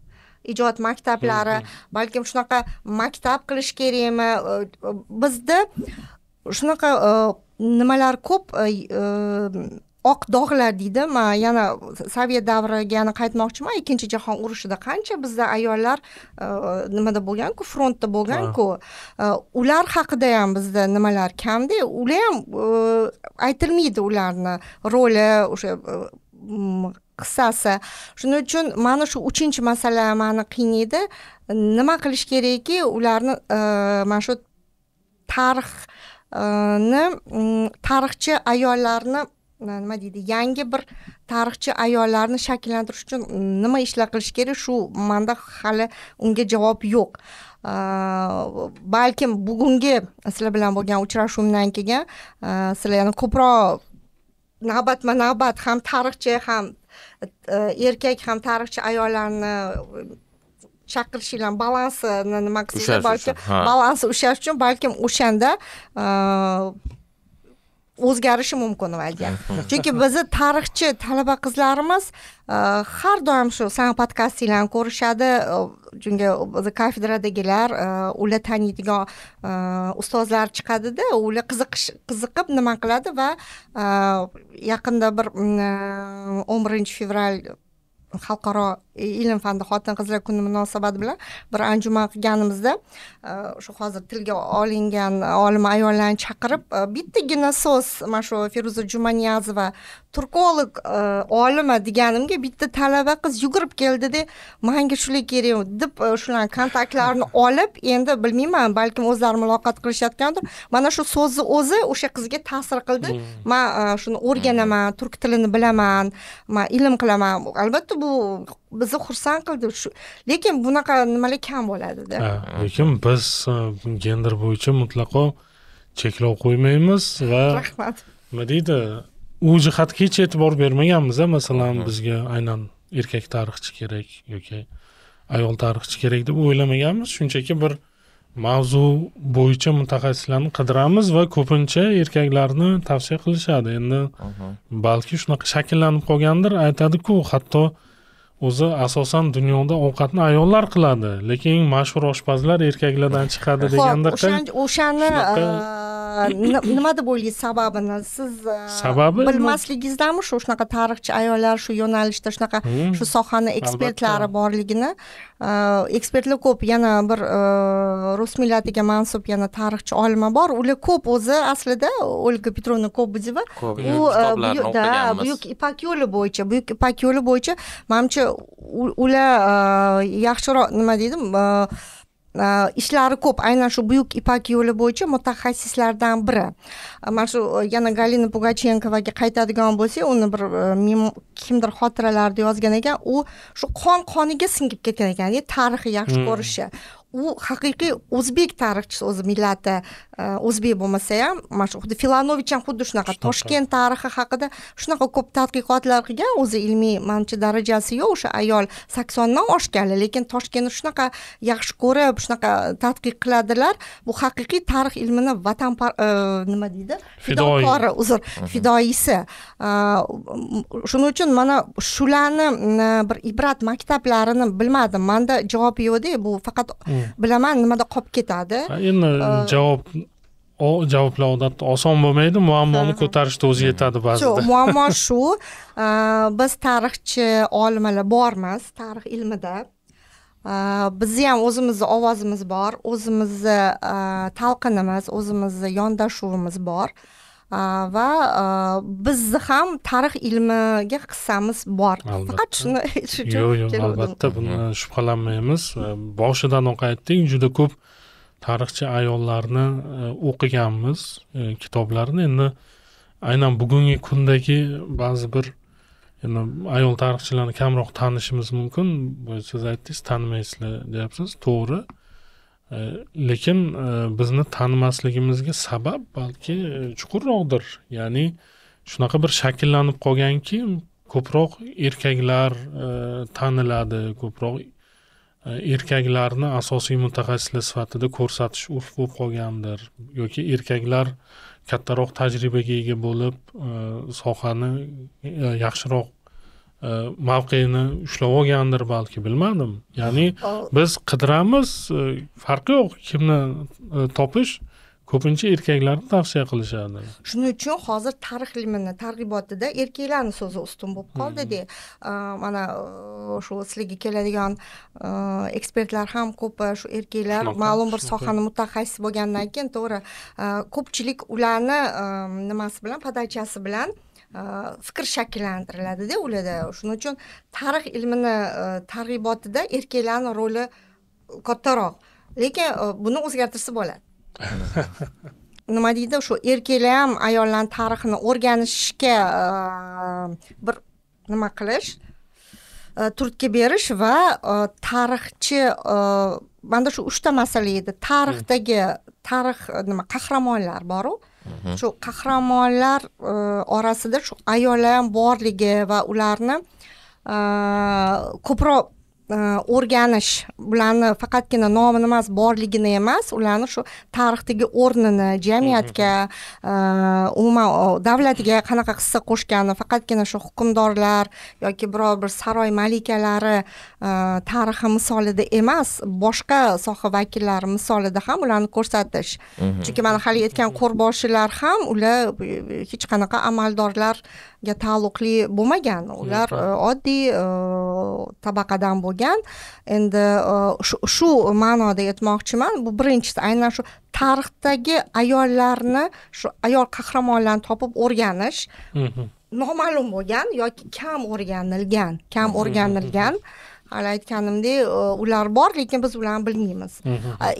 S1: ijod maktablari mm-hmm. balkim shunaqa maktab qilish kerakmi bizda shunaqa nimalar ko'p oq dog'lar deydi man yana sovet davriga yana qaytmoqchiman ikkinchi jahon urushida qancha bizda ayollar nimada bo'lganku frontda bo'lganku ular haqida ham bizda nimalar kamda ular ham e, aytilmaydi ularni roli o'sha e, qissasi shuning uchun mana shu uchinchi masala mani qiynaydi nima qilish kerakki ularni e, mana shu tarixni tarixchi ayollarni nima deydi yangi bir tarixchi ayollarni shakllantirish uchun nima ishlar qilish kerak shu manda hali unga javob yo'q balkim bugungi sizlar bilan bo'lgan uchrashuvimdan keyin sizlarni ko'proq navbatma navbat ham tarixchi ham e, erkak ham tarixchi ayollarni chaqirishinglar balansini nima qilsanglar balki balansi ushlash uchun balkim o'shanda o'zgarishi mumkin valya chunki bizni tarixchi talaba qizlarimiz e, har doim shu sani podkastinglarni ko'rishadi e, chunki bizni kafedradagilar e, ular taniydigan ustozlar chiqadida ular qiziqish qiziqib nima qiladi va yaqinda bir mm, o'n birinchi fevral xalqaro ilm fanda xotin qizlar kuni munosabati bilan bir anjuman qilganimizda o'sha e, hozir tilga olingan olima ayollarni chaqirib e, bittagina so'z mana shu feruza jumaniyazova turkolog e, olima deganimga bitta talaba qiz yugurib keldida manga shular kerak deb shularni kontaktlarini olib endi bilmayman balkim o'zlari muloqot qilishayotgandir mana shu so'zni o'zi o'sha qizga ta'sir qildi hmm. man shuni o'rganaman turk tilini bilaman man ilm qilaman albatta bu bizni xursand qildi shu lekin bunaqa nimalar kam bo'ladida
S3: lekin biz e, gender bo'yicha mutlaqo cheklov qo'ymaymiz va rahmat nima deydi u jihatga hech e'tibor bermaganmiz masalan bizga aynan erkak tarixchi kerak yoki ayol tarixchi kerak deb o'ylamaganmiz shunchaki bir mavzu bo'yicha mutaxassislarni qidiramiz va ko'pincha erkaklarni tavsiya qilishadi endi balki shunaqa shakllanib qolgandir aytadiku hatto o'zi asosan dunyoda ovqatni ayollar qiladi lekin mashhur oshpazlar erkaklardan chiqadi deganda
S1: o'shani nimada o'ylaysiz sababini siz sababi bilmasligingizdanmi shu shunaqa tarixchi ayollar shu yo'nalishda shunaqa shu sohani ekspertlari borligini ekspertlar ko'p yana bir rus millatiga mansub yana tarixchi olima bor ular ko'p o'zi aslida olga petrovna kobudeva u da buyuk ipak yo'li bo'yicha buyuk ipak yo'li bo'yicha manimcha ular yaxshiroq nima deydi ishlari ko'p aynan shu buyuk ipak yo'li bo'yicha mutaxassislardan biri mana shu e, yana galina pugachenkovaga qaytadigan bo'lsak uni bir e, kimdir xotiralarida yozgan ekan u shu qon qoniga singib ketgan ekan tarixni tarixi yaxshi hmm. ko'rishi u haqiqiy o'zbek tarixchisi o'zi millati e, o'zbek bo'lmasa ham mana shu xuddi filanovich ham xuddi shunaqa toshkent tarixi haqida shunaqa ko'p tadqiqotlar qilgan o'zi ilmiy manimcha darajasi yo'q o'sha ayol saksondan oshganlar lekin toshkentni shunaqa yaxshi ko'rib shunaqa tadqiq qiladilar bu haqiqiy tarix ilmini vatan e, nima deydi fidokori uzr mhm. fidoyisi e, shuning uchun mana shularni bir ibrat maktablarini bilmadim manda javob yo'qda bu faqat bilaman nimada qolib ketadi endi javob
S3: javoblar odatda oson bo'lmaydi muammoni ko'tarishni o'zi yetadi ba'zida muammo shu
S1: biz tarixchi olimlar bormiz tarix ilmida bizni ham o'zimizni ovozimiz bor o'zimizni talqinimiz o'zimizni yondashuvimiz bor uh, va bizni ham tarix ilmiga qissamiz bor faqat shuni aytish uchun yo'q yo'q albatta buni
S3: shubhalanmaymiz boshidanoq aytding juda ko'p tarixchi ayollarni o'qiganmiz kitoblarini endi aynan bugungi kundagi ba'zi bir endi ayol tarixchilarni kamroq tanishimiz mumkin siz aytdingiz tanimaysizlar deyapsiz to'g'ri Э, lekin э, bizni tanimasligimizga sabab balki e, chuqurroqdir ya'ni shunaqa bir shakllanib qolganki ko'proq erkaklar e, taniladi ko'proq e, erkaklarni asosiy mutaxassislar sifatida ko'rsatish urf bo'lib qolgandir yoki erkaklar kattaroq tajribaga ega bo'lib sohani yaxshiroq mavqeini ushlab olgandir balki bilmadim ya'ni biz qidiramiz e, farqi yo'q kimni e, topish ko'pincha erkaklarni tavsiya qilishadi
S1: shuning uchun hozir tarix ilmini targ'ibotida erkaklarni so'zi ustun bo'lib qoldida hmm. mana e, shu sizlarga keladigan ekspertlar ham ko'p shu erkaklar ma'lum bir sohani mutaxassis bo'lgandan keyin to'g'ri ko'pchilik ularni nimasi bilan podachasi bilan fikr shakllantiriladi-da ularda shuning uchun tarix ilmini targ'ibotida erkaklarning roli kattaroq lekin buni o'zgartirsa bo'ladi nima deydi shu erkaklar ham ayollarni tarixini o'rganishga bir nima qilish turtki berish va tarixchi manda shu uchta masala edi tarixdagi tarix nima qahramonlar boru shu qahramonlar э, orasida shu ayollar ham borligi va ularni э, ko'proq Э, o'rganish ularni faqatgina nomi emas borligini emas ularni shu tarixdagi o'rnini jamiyatga e, umuman davlatga qanaqa hissa qo'shgani faqatgina shu hukmdorlar yoki biror bir saroy malikalari e, tarixi misolida emas boshqa soha vakillari misolida ham ularni ko'rsatish chunki mana hali aytgan qo'rboshilar ham ular e, hech qanaqa amaldorlar ga taalluqli bo'lmagan ular e, oddiy e, tabaqadan bo'lgan endi e, shu ma'noda aytmoqchiman bu birinchisi aynan shu tarixdagi ayollarni shu ayol qahramonlarni topib o'rganish mhm. noma'lum bo'lgan yoki kam o'rganilgan kam mhm, o'rganilgan mhm, hali aytganimdek ular bor lekin biz ularni bilmaymiz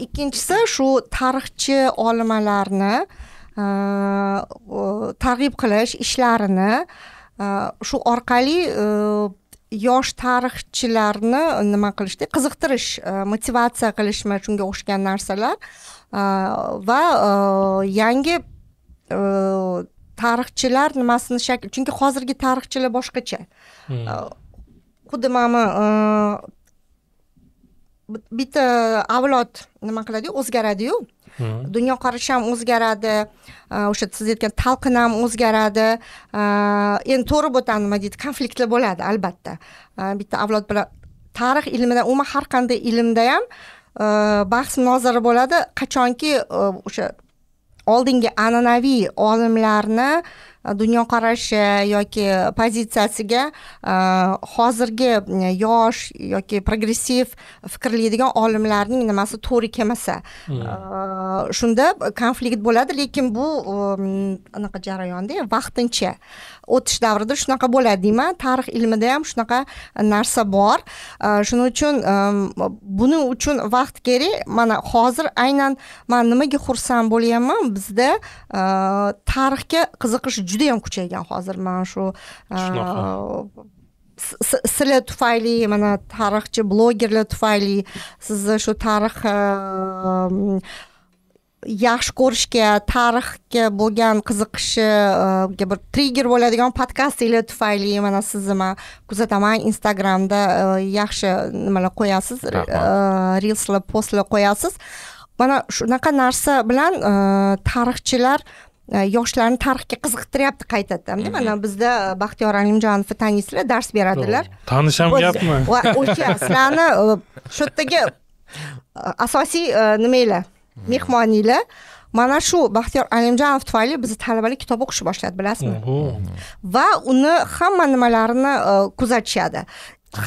S1: ikkinchisi shu tarixchi olimalarni targ'ib э, qilish ishlarini э, shu orqali э, yosh tarixchilarni nima qilishdi qiziqtirish motivatsiya qilishmi shunga o'xshagan narsalar va yangi tarixchilar nimasini shakl chunki hozirgi tarixchilar boshqacha hmm. xuddi mana bitta avlod nima qiladiyu o'zgaradiyu hmm. dunyoqarashi ham o'zgaradi o'sha siz aytgan talqin ham o'zgaradi endi to'g'ri bu nima deydi konfliktlar bo'ladi albatta bitta avlod bilan tarix ilmida umuman har qanday ilmda ham bahs munozara bo'ladi qachonki o'sha oldingi an'anaviy olimlarni Э, dunyoqarashi yoki pozitsiyasiga э, hozirgi yosh yoki progressiv fikrlaydigan olimlarning nimasi to'g'ri kelmasa hmm. э, shunda konflikt bo'ladi lekin bu anaqa jarayonda vaqtincha o'tish davrida shunaqa bo'ladi deyman tarix ilmida ham shunaqa narsa bor shuning uchun buning uchun vaqt kerak mana hozir aynan man nimaga xursand bo'lyapman bizda tarixga qiziqish judayam kuchaygan hozir mana shu sizlar tufayli mana tarixchi blogerlar tufayli sizni shu tarix yaxshi ko'rishga tarixga bo'lgan qiziqishiga bir trigger bo'ladigan podkastinglar tufayli mana sizni man kuzataman instagramda yaxshi nimalar qo'yasiz reelslar postlar qo'yasiz mana shunaqa narsa bilan tarixchilar Э, yoshlarni tarixga qiziqtiryapti qaytadan mana bizda э, baxtiyor alimjonovni taniysizlar dars beradilar
S3: ham gapmi va o'sha sizlarni
S1: shu yerdagi asosiy nimalar mehmoninglar mana shu baxtiyor alimjonov tufayli bizni talabalar kitob o'qishni boshladi bilasizmi va uni hamma nimalarini kuzatishadi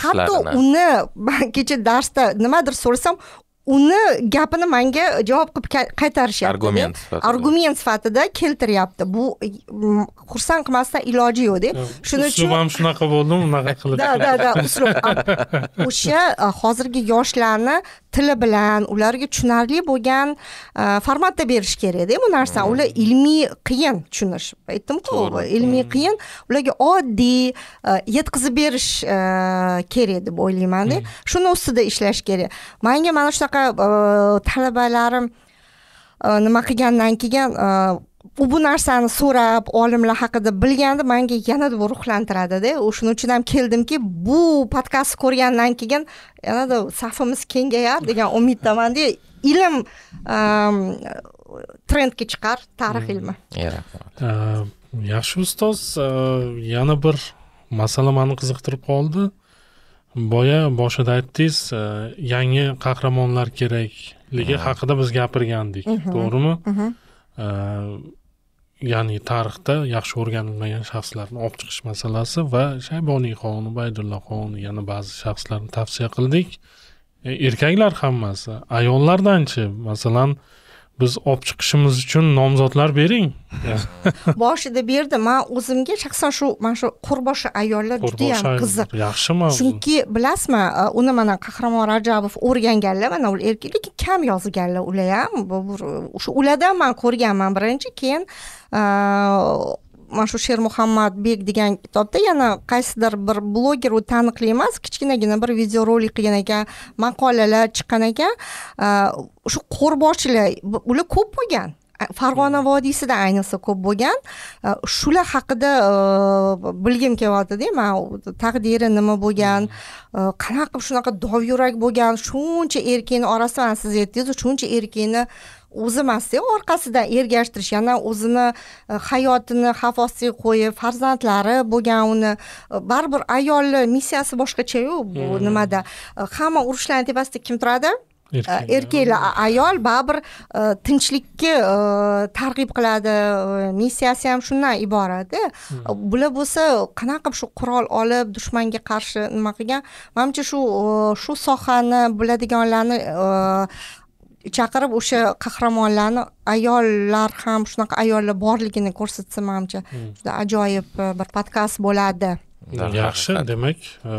S4: hatto uni
S1: kecha darsda nimadir so'rasam uni gapini manga javob qilib qaytarishyapti
S3: argument sifatida
S1: argument sifatida keltiryapti bu mm, xursand qilmasdan iloji yo'qda shuning uchun uslub
S3: ham shunaqa bo'ldimi unaqa qilib да да
S1: да uslub o'sha hozirgi yoshlarni tili bilan ularga tushunarli bo'lgan formatda berish kerakda bu narsani hmm. ular ilmiy qiyin tushunish aytdimku ilmiy qiyin ularga oddiy yetkazib berish kerak deb o'ylaymanda hmm. shuni ustida ishlash kerak manga mana shunaqa shunaqa e, talabalarim e, nima qilgandan keyin e, u bu narsani so'rab olimlar haqida bilganda manga yanada bir ruhlantiradida shuning uchun ham keldimki bu podkastni ko'rgandan keyin yanada safimiz kengayar degan umiddamanda ilm trendga chiqar tarix hmm, ilmi
S3: yaxshi ustoz yana bir masala mani qiziqtirib qoldi boya boshida aytdingiz e, yangi qahramonlar kerakligi haqida biz gapirgandik mhm. to'g'rimi mhm. E, ya'ni tarixda yaxshi o'rganilmagan shaxslarni olib chiqish masalasi va shayboniy xon baydulla xon yana ba'zi shaxslarni tavsiya qildik e, erkaklar hammasi ayollardanchi masalan biz olib chiqishimiz uchun nomzodlar bering
S1: boshida berdi man o'zimga shaxsan shu mana shu qo'rboshi ayollar judayam qiziq
S3: yaxshi mavzu chunki
S1: bilasizmi e, uni mana qahramon rajabov o'rganganlar mana u erkak lekin kam yozganlar ular ham o'sha ulardan man ko'rganman birinchi keyin e, mana shu muhammadbek degan kitobda yana qaysidir bir bloger u taniqli emas kichkinagina bir videorolik qilgan ekan maqolalar chiqqan ekan shu qo'rboshilar ular ko'p bo'lgan farg'ona hmm. vodiysida ayniqsa ko'p bo'lgan shular haqida bilgim kelyaptida man taqdiri nima bo'lgan hmm. qanaqa qilib shunaqa dovyurak bo'lgan shuncha erkakni orasidan siz aytdingiz shuncha erkakni o'zi emasda orqasidan ergashtirish yana o'zini e, hayotini xavf ostiga qo'yib farzandlari bo'lgan uni e, baribir ayolni missiyasi boshqachayu bu hmm. nimada e, hamma urushlarni tepasida kim turadi erkaklar ayol baribir tinchlikka targ'ib qiladi missiyasi ham shundan iboratda hmm. bular bo'lsa qanaqa shu qurol olib dushmanga qarshi nima qilgan manimcha shu shu sohani biladiganlarni chaqirib o'sha qahramonlarni ayollar ham shunaqa ayollar borligini ko'rsatsa manimcha hmm. juda ajoyib e, bir podkast bo'ladi
S3: yaxshi demak e,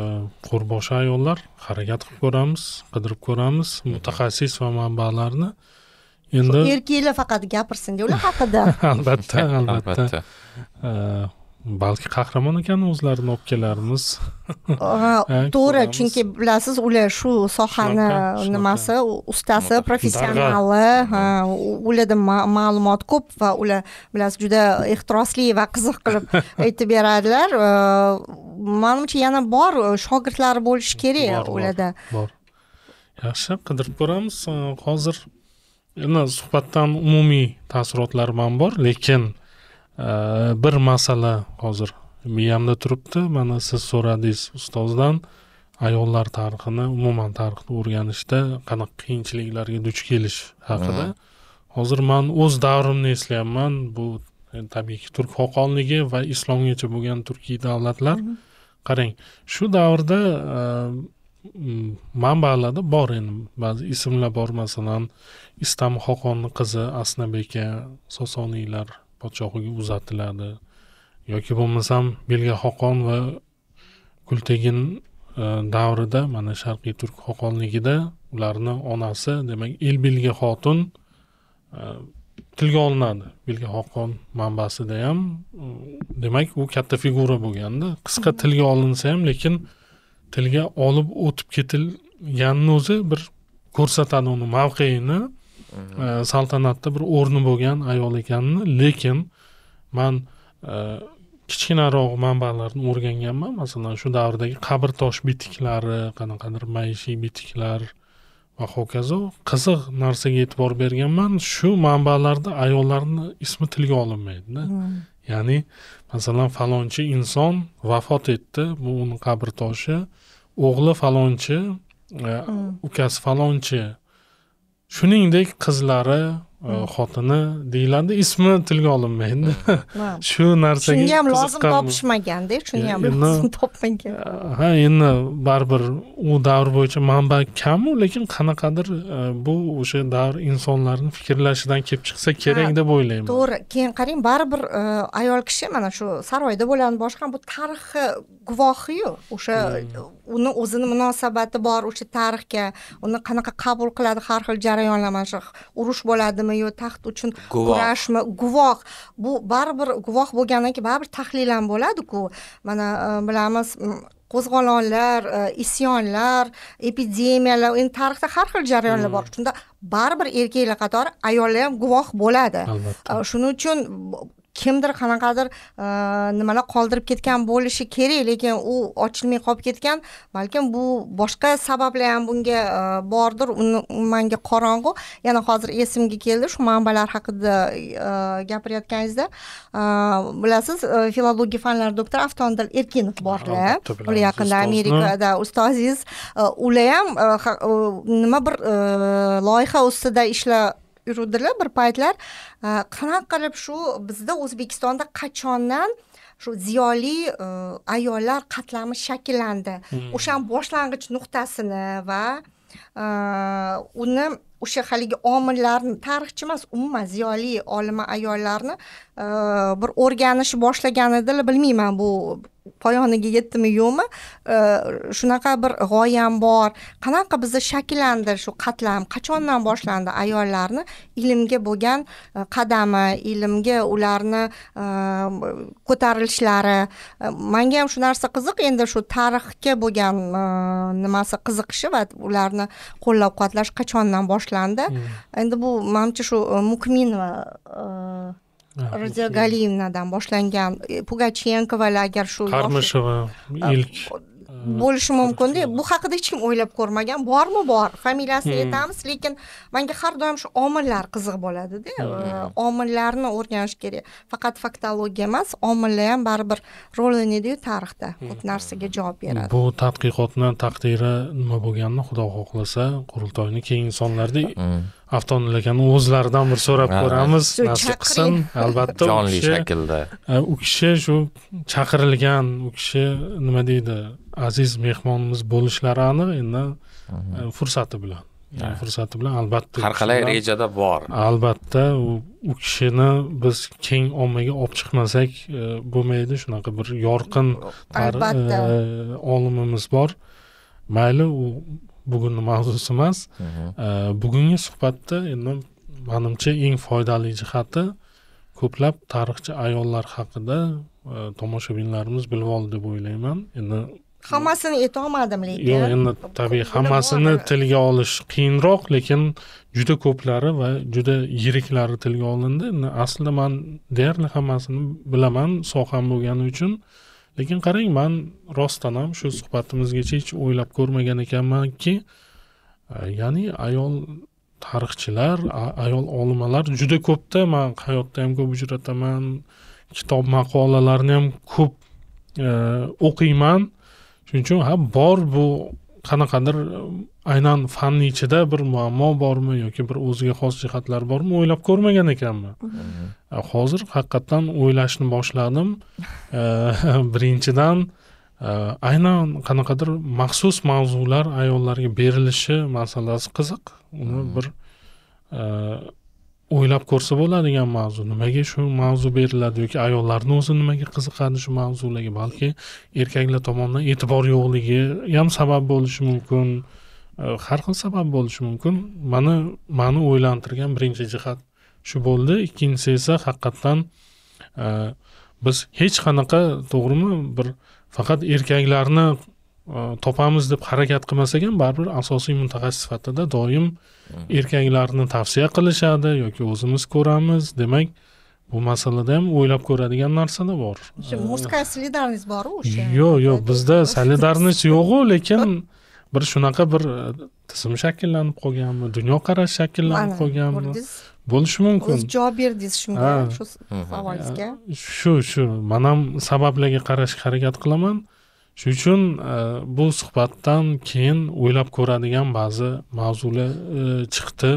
S3: qo'rboshi ayollar harakat qilib ko'ramiz qidirib ko'ramiz hmm. mutaxassis va manbalarni endi
S1: erkaklar faqat gapirsin ular haqida albatta
S3: albatta e, balki qahramon ekan o'zlarini o'pkalarimiz to'g'ri chunki
S1: bilasiz ular shu sohani nimasi ustasi professionali ularda ma'lumot ko'p va ular bilasiz juda ehtirosli va qiziq qilib aytib beradilar manimcha yana bor shogirdlari bo'lishi kerak ularda
S3: bor yaxshi qidirib ko'ramiz hozir suhbatdan umumiy taassurotlarim ham bor lekin Э, bir masala hozir miyamda turibdi mana siz so'radingiz ustozdan ayollar tarixini umuman tarixni o'rganishda qanaqa qiyinchiliklarga duch kelish haqida hozir man o'z davrimni eslayapman bu e, tabiiyki turk xoqonligi va islomgacha bo'lgan turkiy davlatlar qarang shu davrda e, manbalarda bor endi ba'zi ismlar bor masalan istam xoqonni qizi asna sosoniylar podshohiga uzatiladi yoki bo'lmasam belga xoqon va kultegin e, davrida mana sharqiy turk xoqonligida ularni onasi demak el belga xotin e, tilga olinadi bilga xoqon manbasida ham e, demak u katta figura bo'lganda qisqa tilga olinsa ham lekin tilga olib o'tib ketilganini o'zi bir ko'rsatadi uni mavqeini Э, saltanatda bir o'rni bo'lgan ayol ekanini lekin man e, kichkinaroq manbalarni o'rganganman masalan shu davrdagi qabr tosh bitiklari qanaqadir maishiy bitiklar va hokazo qiziq narsaga e'tibor berganman shu manbalarda ayollarni ismi tilga olinmaydida hmm. ya'ni masalan falonchi inson vafot etdi bu uni qabr toshi o'g'li falonchi e, hmm. ukasi falonchi shuningdek qizlari Э, xotini deyiladi ismi tilga olinmaydi shu narsaga shunga ham lozim
S1: topishmaganda shunga ham e, lozim topmagan e,
S3: ha endi baribir u davr bo'yicha manba kamu lekin qanaqadir e, bu o'sha davr insonlarni fikrlashidan kelib chiqsa kerak deb o'ylayman
S1: to'g'ri keyin qarang baribir ayol kishi mana shu saroyda bo'ladi boshqa bu tarixi guvohiyu o'sha hmm. uni o'zini munosabati bor o'sha tarixga uni qanaqa qabul qiladi har xil jarayonlar mana shu urush bo'ladimi yo taxt uchun kurashmi guvoh bu baribir guvoh bo'lgandan keyin baribir tahlil ham bo'ladiku mana e, bilamiz qo'zg'olonlar e, isyonlar epidemiyalar endi tarixda har xil jarayonlar hmm. bor shunda baribir erkaklar qatori ayollar ham guvoh bo'ladi e, shuning uchun kimdir qanaqadir e, nimalar qoldirib ketgan bo'lishi kerak lekin u ochilmay qolib ketgan balkim bu boshqa sabablar ham bunga e, bordir uni manga qorong'u yana hozir esimga keldi shu manbalar haqida e, gapirayotganingizda bilasiz filologiya fanlari doktori avtondil erkinov borlar ular yaqinda amerikada ustozingiz ular ham nima bir loyiha ustida ishlab yuruvdilar bir paytlar e, qanaqa qilib shu bizda o'zbekistonda qachondan shu ziyoli e, ayollar qatlami shakllandi hmm. o'shani boshlang'ich nuqtasini va e, uni o'sha haligi omillarni tarixchi emas umuman ziyoli olima ayollarni e, bir o'rganish boshlagan edilar bilmayman bu poyoniga yetdimi yo'qmi e, shunaqa bir g'oyam bor qanaqa bizda shakllandi shu qatlam qachondan boshlandi ayollarni ilmga bo'lgan e, qadami ilmga ularni ko'tarilishlari manga ham shu narsa qiziq endi shu tarixga bo'lgan nimasi qiziqishi va ularni qo'llab quvvatlash qachondan boshlandi boshlandi endi bu manimcha shu mukminova radiogalinadan boshlangan pugachenkovalar agar shu qarmishova ilk bo'lishi mumkinda bu haqida hech kim o'ylab ko'rmagan bormi bor familiyasini aytamiz lekin manga har doim shu omillar qiziq bo'ladida omillarni o'rganish kerak faqat faktologiya emas omillar ham baribir rol yu tarixda ko'p narsaga javob beradi
S3: bu tadqiqotni taqdiri nima bo'lganini xudo xohlasa qurultoyni keyingi sonlarda avtomobil ekan o'zlaridan bir so'rab ko'ramiz nasib qilsin albatta jonli shaklda e, u kishi shu chaqirilgan u kishi nima deydi aziz mehmonimiz bo'lishlari aniq endi mhm. e, fursati bilan fursati bilan albatta
S2: har qalay rejada bor
S3: albatta u kishini biz keng ommaga olib chiqmasak e, bo'lmaydi shunaqa bir yorqin olimimiz bor mayli u bugunni mavzusi emas bugungi suhbatda endi manimcha eng foydali jihati ko'plab tarixchi ayollar haqida e, tomoshabinlarimiz bilib oldi deb o'ylayman endi
S1: hammasini aytolmadim lekin yo'q endi
S3: tabiiy hammasini tilga olish qiyinroq lekin juda ko'plari va juda yiriklari tilga olindi aslida man deyarli hammasini bilaman soham bo'lgani uchun lekin qarang man rostdan ham shu suhbatimizgacha hech o'ylab ko'rmagan ekanmanki e, ya'ni ayol tarixchilar ayol olimalar juda ko'pda man hayotda ham ko'p uchrataman kitob maqolalarni ham ko'p e, o'qiyman shuning uchun ha bor bu qanaqadir um, aynan fanni ichida bir muammo bormi yoki bir o'ziga xos jihatlar bormi o'ylab ko'rmagan ekanman
S5: mm-hmm.
S3: hozir haqiqatdan o'ylashni boshladim birinchidan aynan qanaqadir maxsus mavzular ayollarga berilishi masalasi qiziq uni mm-hmm. bir o'ylab ko'rsa bo'ladigan mavzu nimaga shu mavzu beriladi yoki ayollarni o'zi nimaga qiziqadi shu mavzularga balki erkaklar tomonidan e'tibor yo'qligi ham sabab bo'lishi mumkin har xil sabab bo'lishi mumkin mani mani o'ylantirgan birinchi jihat shu bo'ldi ikkinchisi esa haqiqatdan biz hech qanaqa to'g'rimi bir faqat erkaklarni topamiz deb harakat qilmasak ham baribir asosiy mutaxassis sifatida doim mm-hmm. erkaklarni tavsiya qilishadi yoki o'zimiz ko'ramiz demak bu masalada ham o'ylab ko'radigan narsada bor
S1: мужская солидарность boru o'sha
S3: yo'q yo'q bizda солидарность yo'qu lekin bir shunaqa bir e, tizim shakllanib qolganmi dunyoqarash shakllanib qolganmi bo'lishi mumkin o'z
S1: javob berdingiz shunga shu mm-hmm. savolingizga
S3: shu shu man ham sabablarga qarashga harakat qilaman shuning uchun e, bu suhbatdan keyin o'ylab ko'radigan ba'zi mavzular e, chiqdi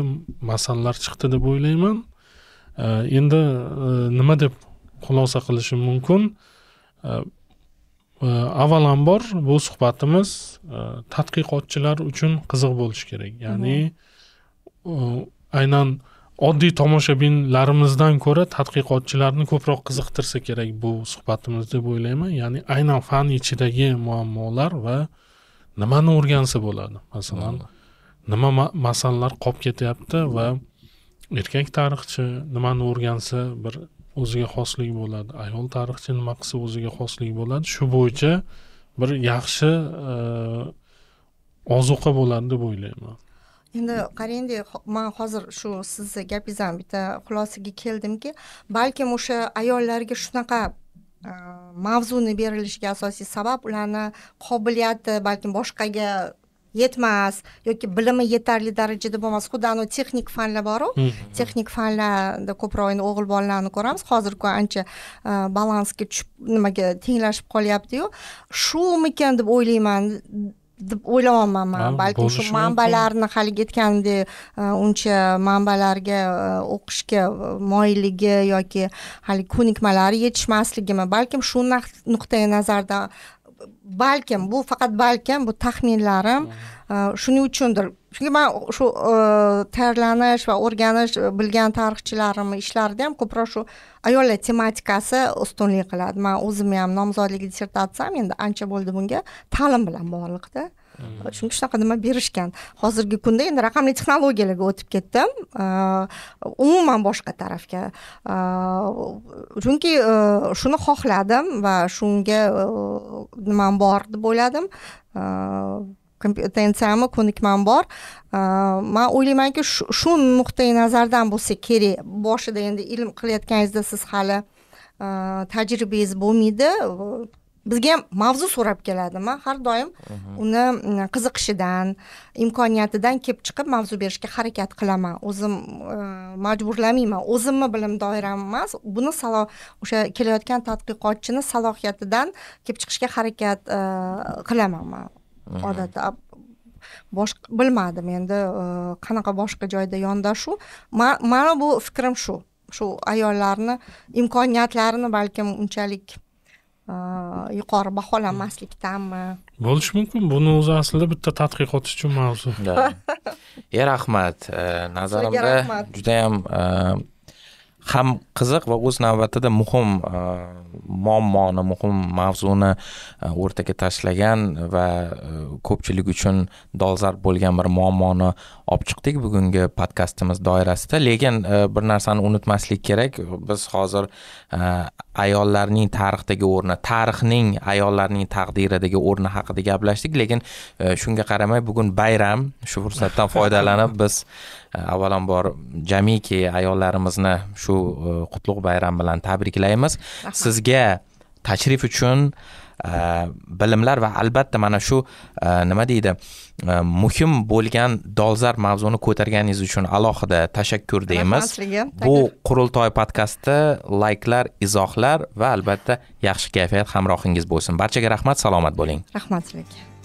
S3: masalalar chiqdi deb o'ylayman e, endi nima deb xulosa qilishim mumkin avvalambor bu suhbatimiz tadqiqotchilar uchun qiziq bo'lishi kerak ya'ni aynan oddiy tomoshabinlarimizdan ko'ra tadqiqotchilarni ko'proq qiziqtirsa kerak bu suhbatimiz deb o'ylayman ya'ni aynan fan ichidagi muammolar va nimani o'rgansa bo'ladi masalan nima masalalar qolib ketyapti va erkak tarixchi nimani o'rgansa bir o'ziga xoslik bo'ladi ayol tarixchi nima qilsa o'ziga xoslik bo'ladi shu bo'yicha bir yaxshi e, ozuqa bo'ladi deb o'ylayman
S1: endi qarangda man hozir shu sizni gapingizdan bitta xulosaga keldimki balkim o'sha ayollarga shunaqa mavzuni berilishiga asosiy sabab ularni qobiliyati balkim boshqaga yetmas yoki bilimi yetarli darajada bo'lmas xuddi anavi texnik fanlar borku texnik fanlarda ko'proq endi o'g'il bolalarni ko'ramiz hozirgi ancha balansga tushib nimaga tenglashib qolyaptiyu shumikan deb o'ylayman deb o'ylamayapman balki shu manbalarni haligi aytgandek uncha manbalarga e, o'qishga e, moyilligi yoki haligi ko'nikmalari yetishmasligimi balkim shu nuqtai nazardan balkim bu faqat balkim bu taxminlarim e, shuning uchundir chunki man shu e, tayyorlanish va o'rganish e, bilgan tarixchilarimni ishlarida ham ko'proq shu ayollar tematikasi ustunlik qiladi man o'zimni ham nomzodlik dissertatsiyam endi ancha bo'ldi bunga ta'lim bilan bog'liqda mm. chunki shunaqa nima berishgan hozirgi kunda endi raqamli texnologiyalarga o'tib ketdim e, umuman boshqa tarafga chunki shuni xohladim va shunga nimam bor deb o'yladim kompetensiyami ko'nikmam bor man o'ylaymanki shu nuqtai nazardan bo'lsa kerak boshida endi ilm qilayotganingizda siz hali tajribangiz bo'lmaydi bizga ham mavzu so'rab keladi man har doim mhm. uni mm, qiziqishidan imkoniyatidan kelib chiqib mavzu berishga harakat qilaman o'zim majburlamayman o'zimni bilim doiram emas buni salo o'sha kelayotgan tadqiqotchini salohiyatidan kelib chiqishga harakat qilaman man
S3: odatda
S1: boshqa bilmadim endi э, qanaqa boshqa joyda yondashuv mani bu fikrim shu shu ayollarni imkoniyatlarini balkim unchalik э, yuqori baholamaslikdanmi
S3: bo'lishi mumkin buni o'zi aslida bitta tadqiqot uchun mavzu rahmat э,
S2: nazarimda judayam ham qiziq va o'z navbatida muhim uh, muammoni muhim mavzuni uh, o'rtaga tashlagan va uh, ko'pchilik uchun dolzarb bo'lgan bir muammoni olib chiqdik bugungi podkastimiz doirasida lekin bir narsani unutmaslik kerak biz hozir ayollarning tarixdagi o'rni tarixning ayollarning taqdiridagi o'rni haqida gaplashdik lekin shunga qaramay bugun bayram shu fursatdan foydalanib biz avvalambor jamiki ayollarimizni shu e, qutlug' bayram bilan tabriklaymiz sizga tashrif uchun e, bilimlar va albatta mana shu e, nima deydi muhim bo'lgan dolzarb mavzuni ko'targaningiz uchun alohida tashakkur deymiz bu qurultoy podkasti layklar izohlar va albatta yaxshi kayfiyat hamrohingiz bo'lsin barchaga rahmat salomat bo'ling
S1: rahmat sizga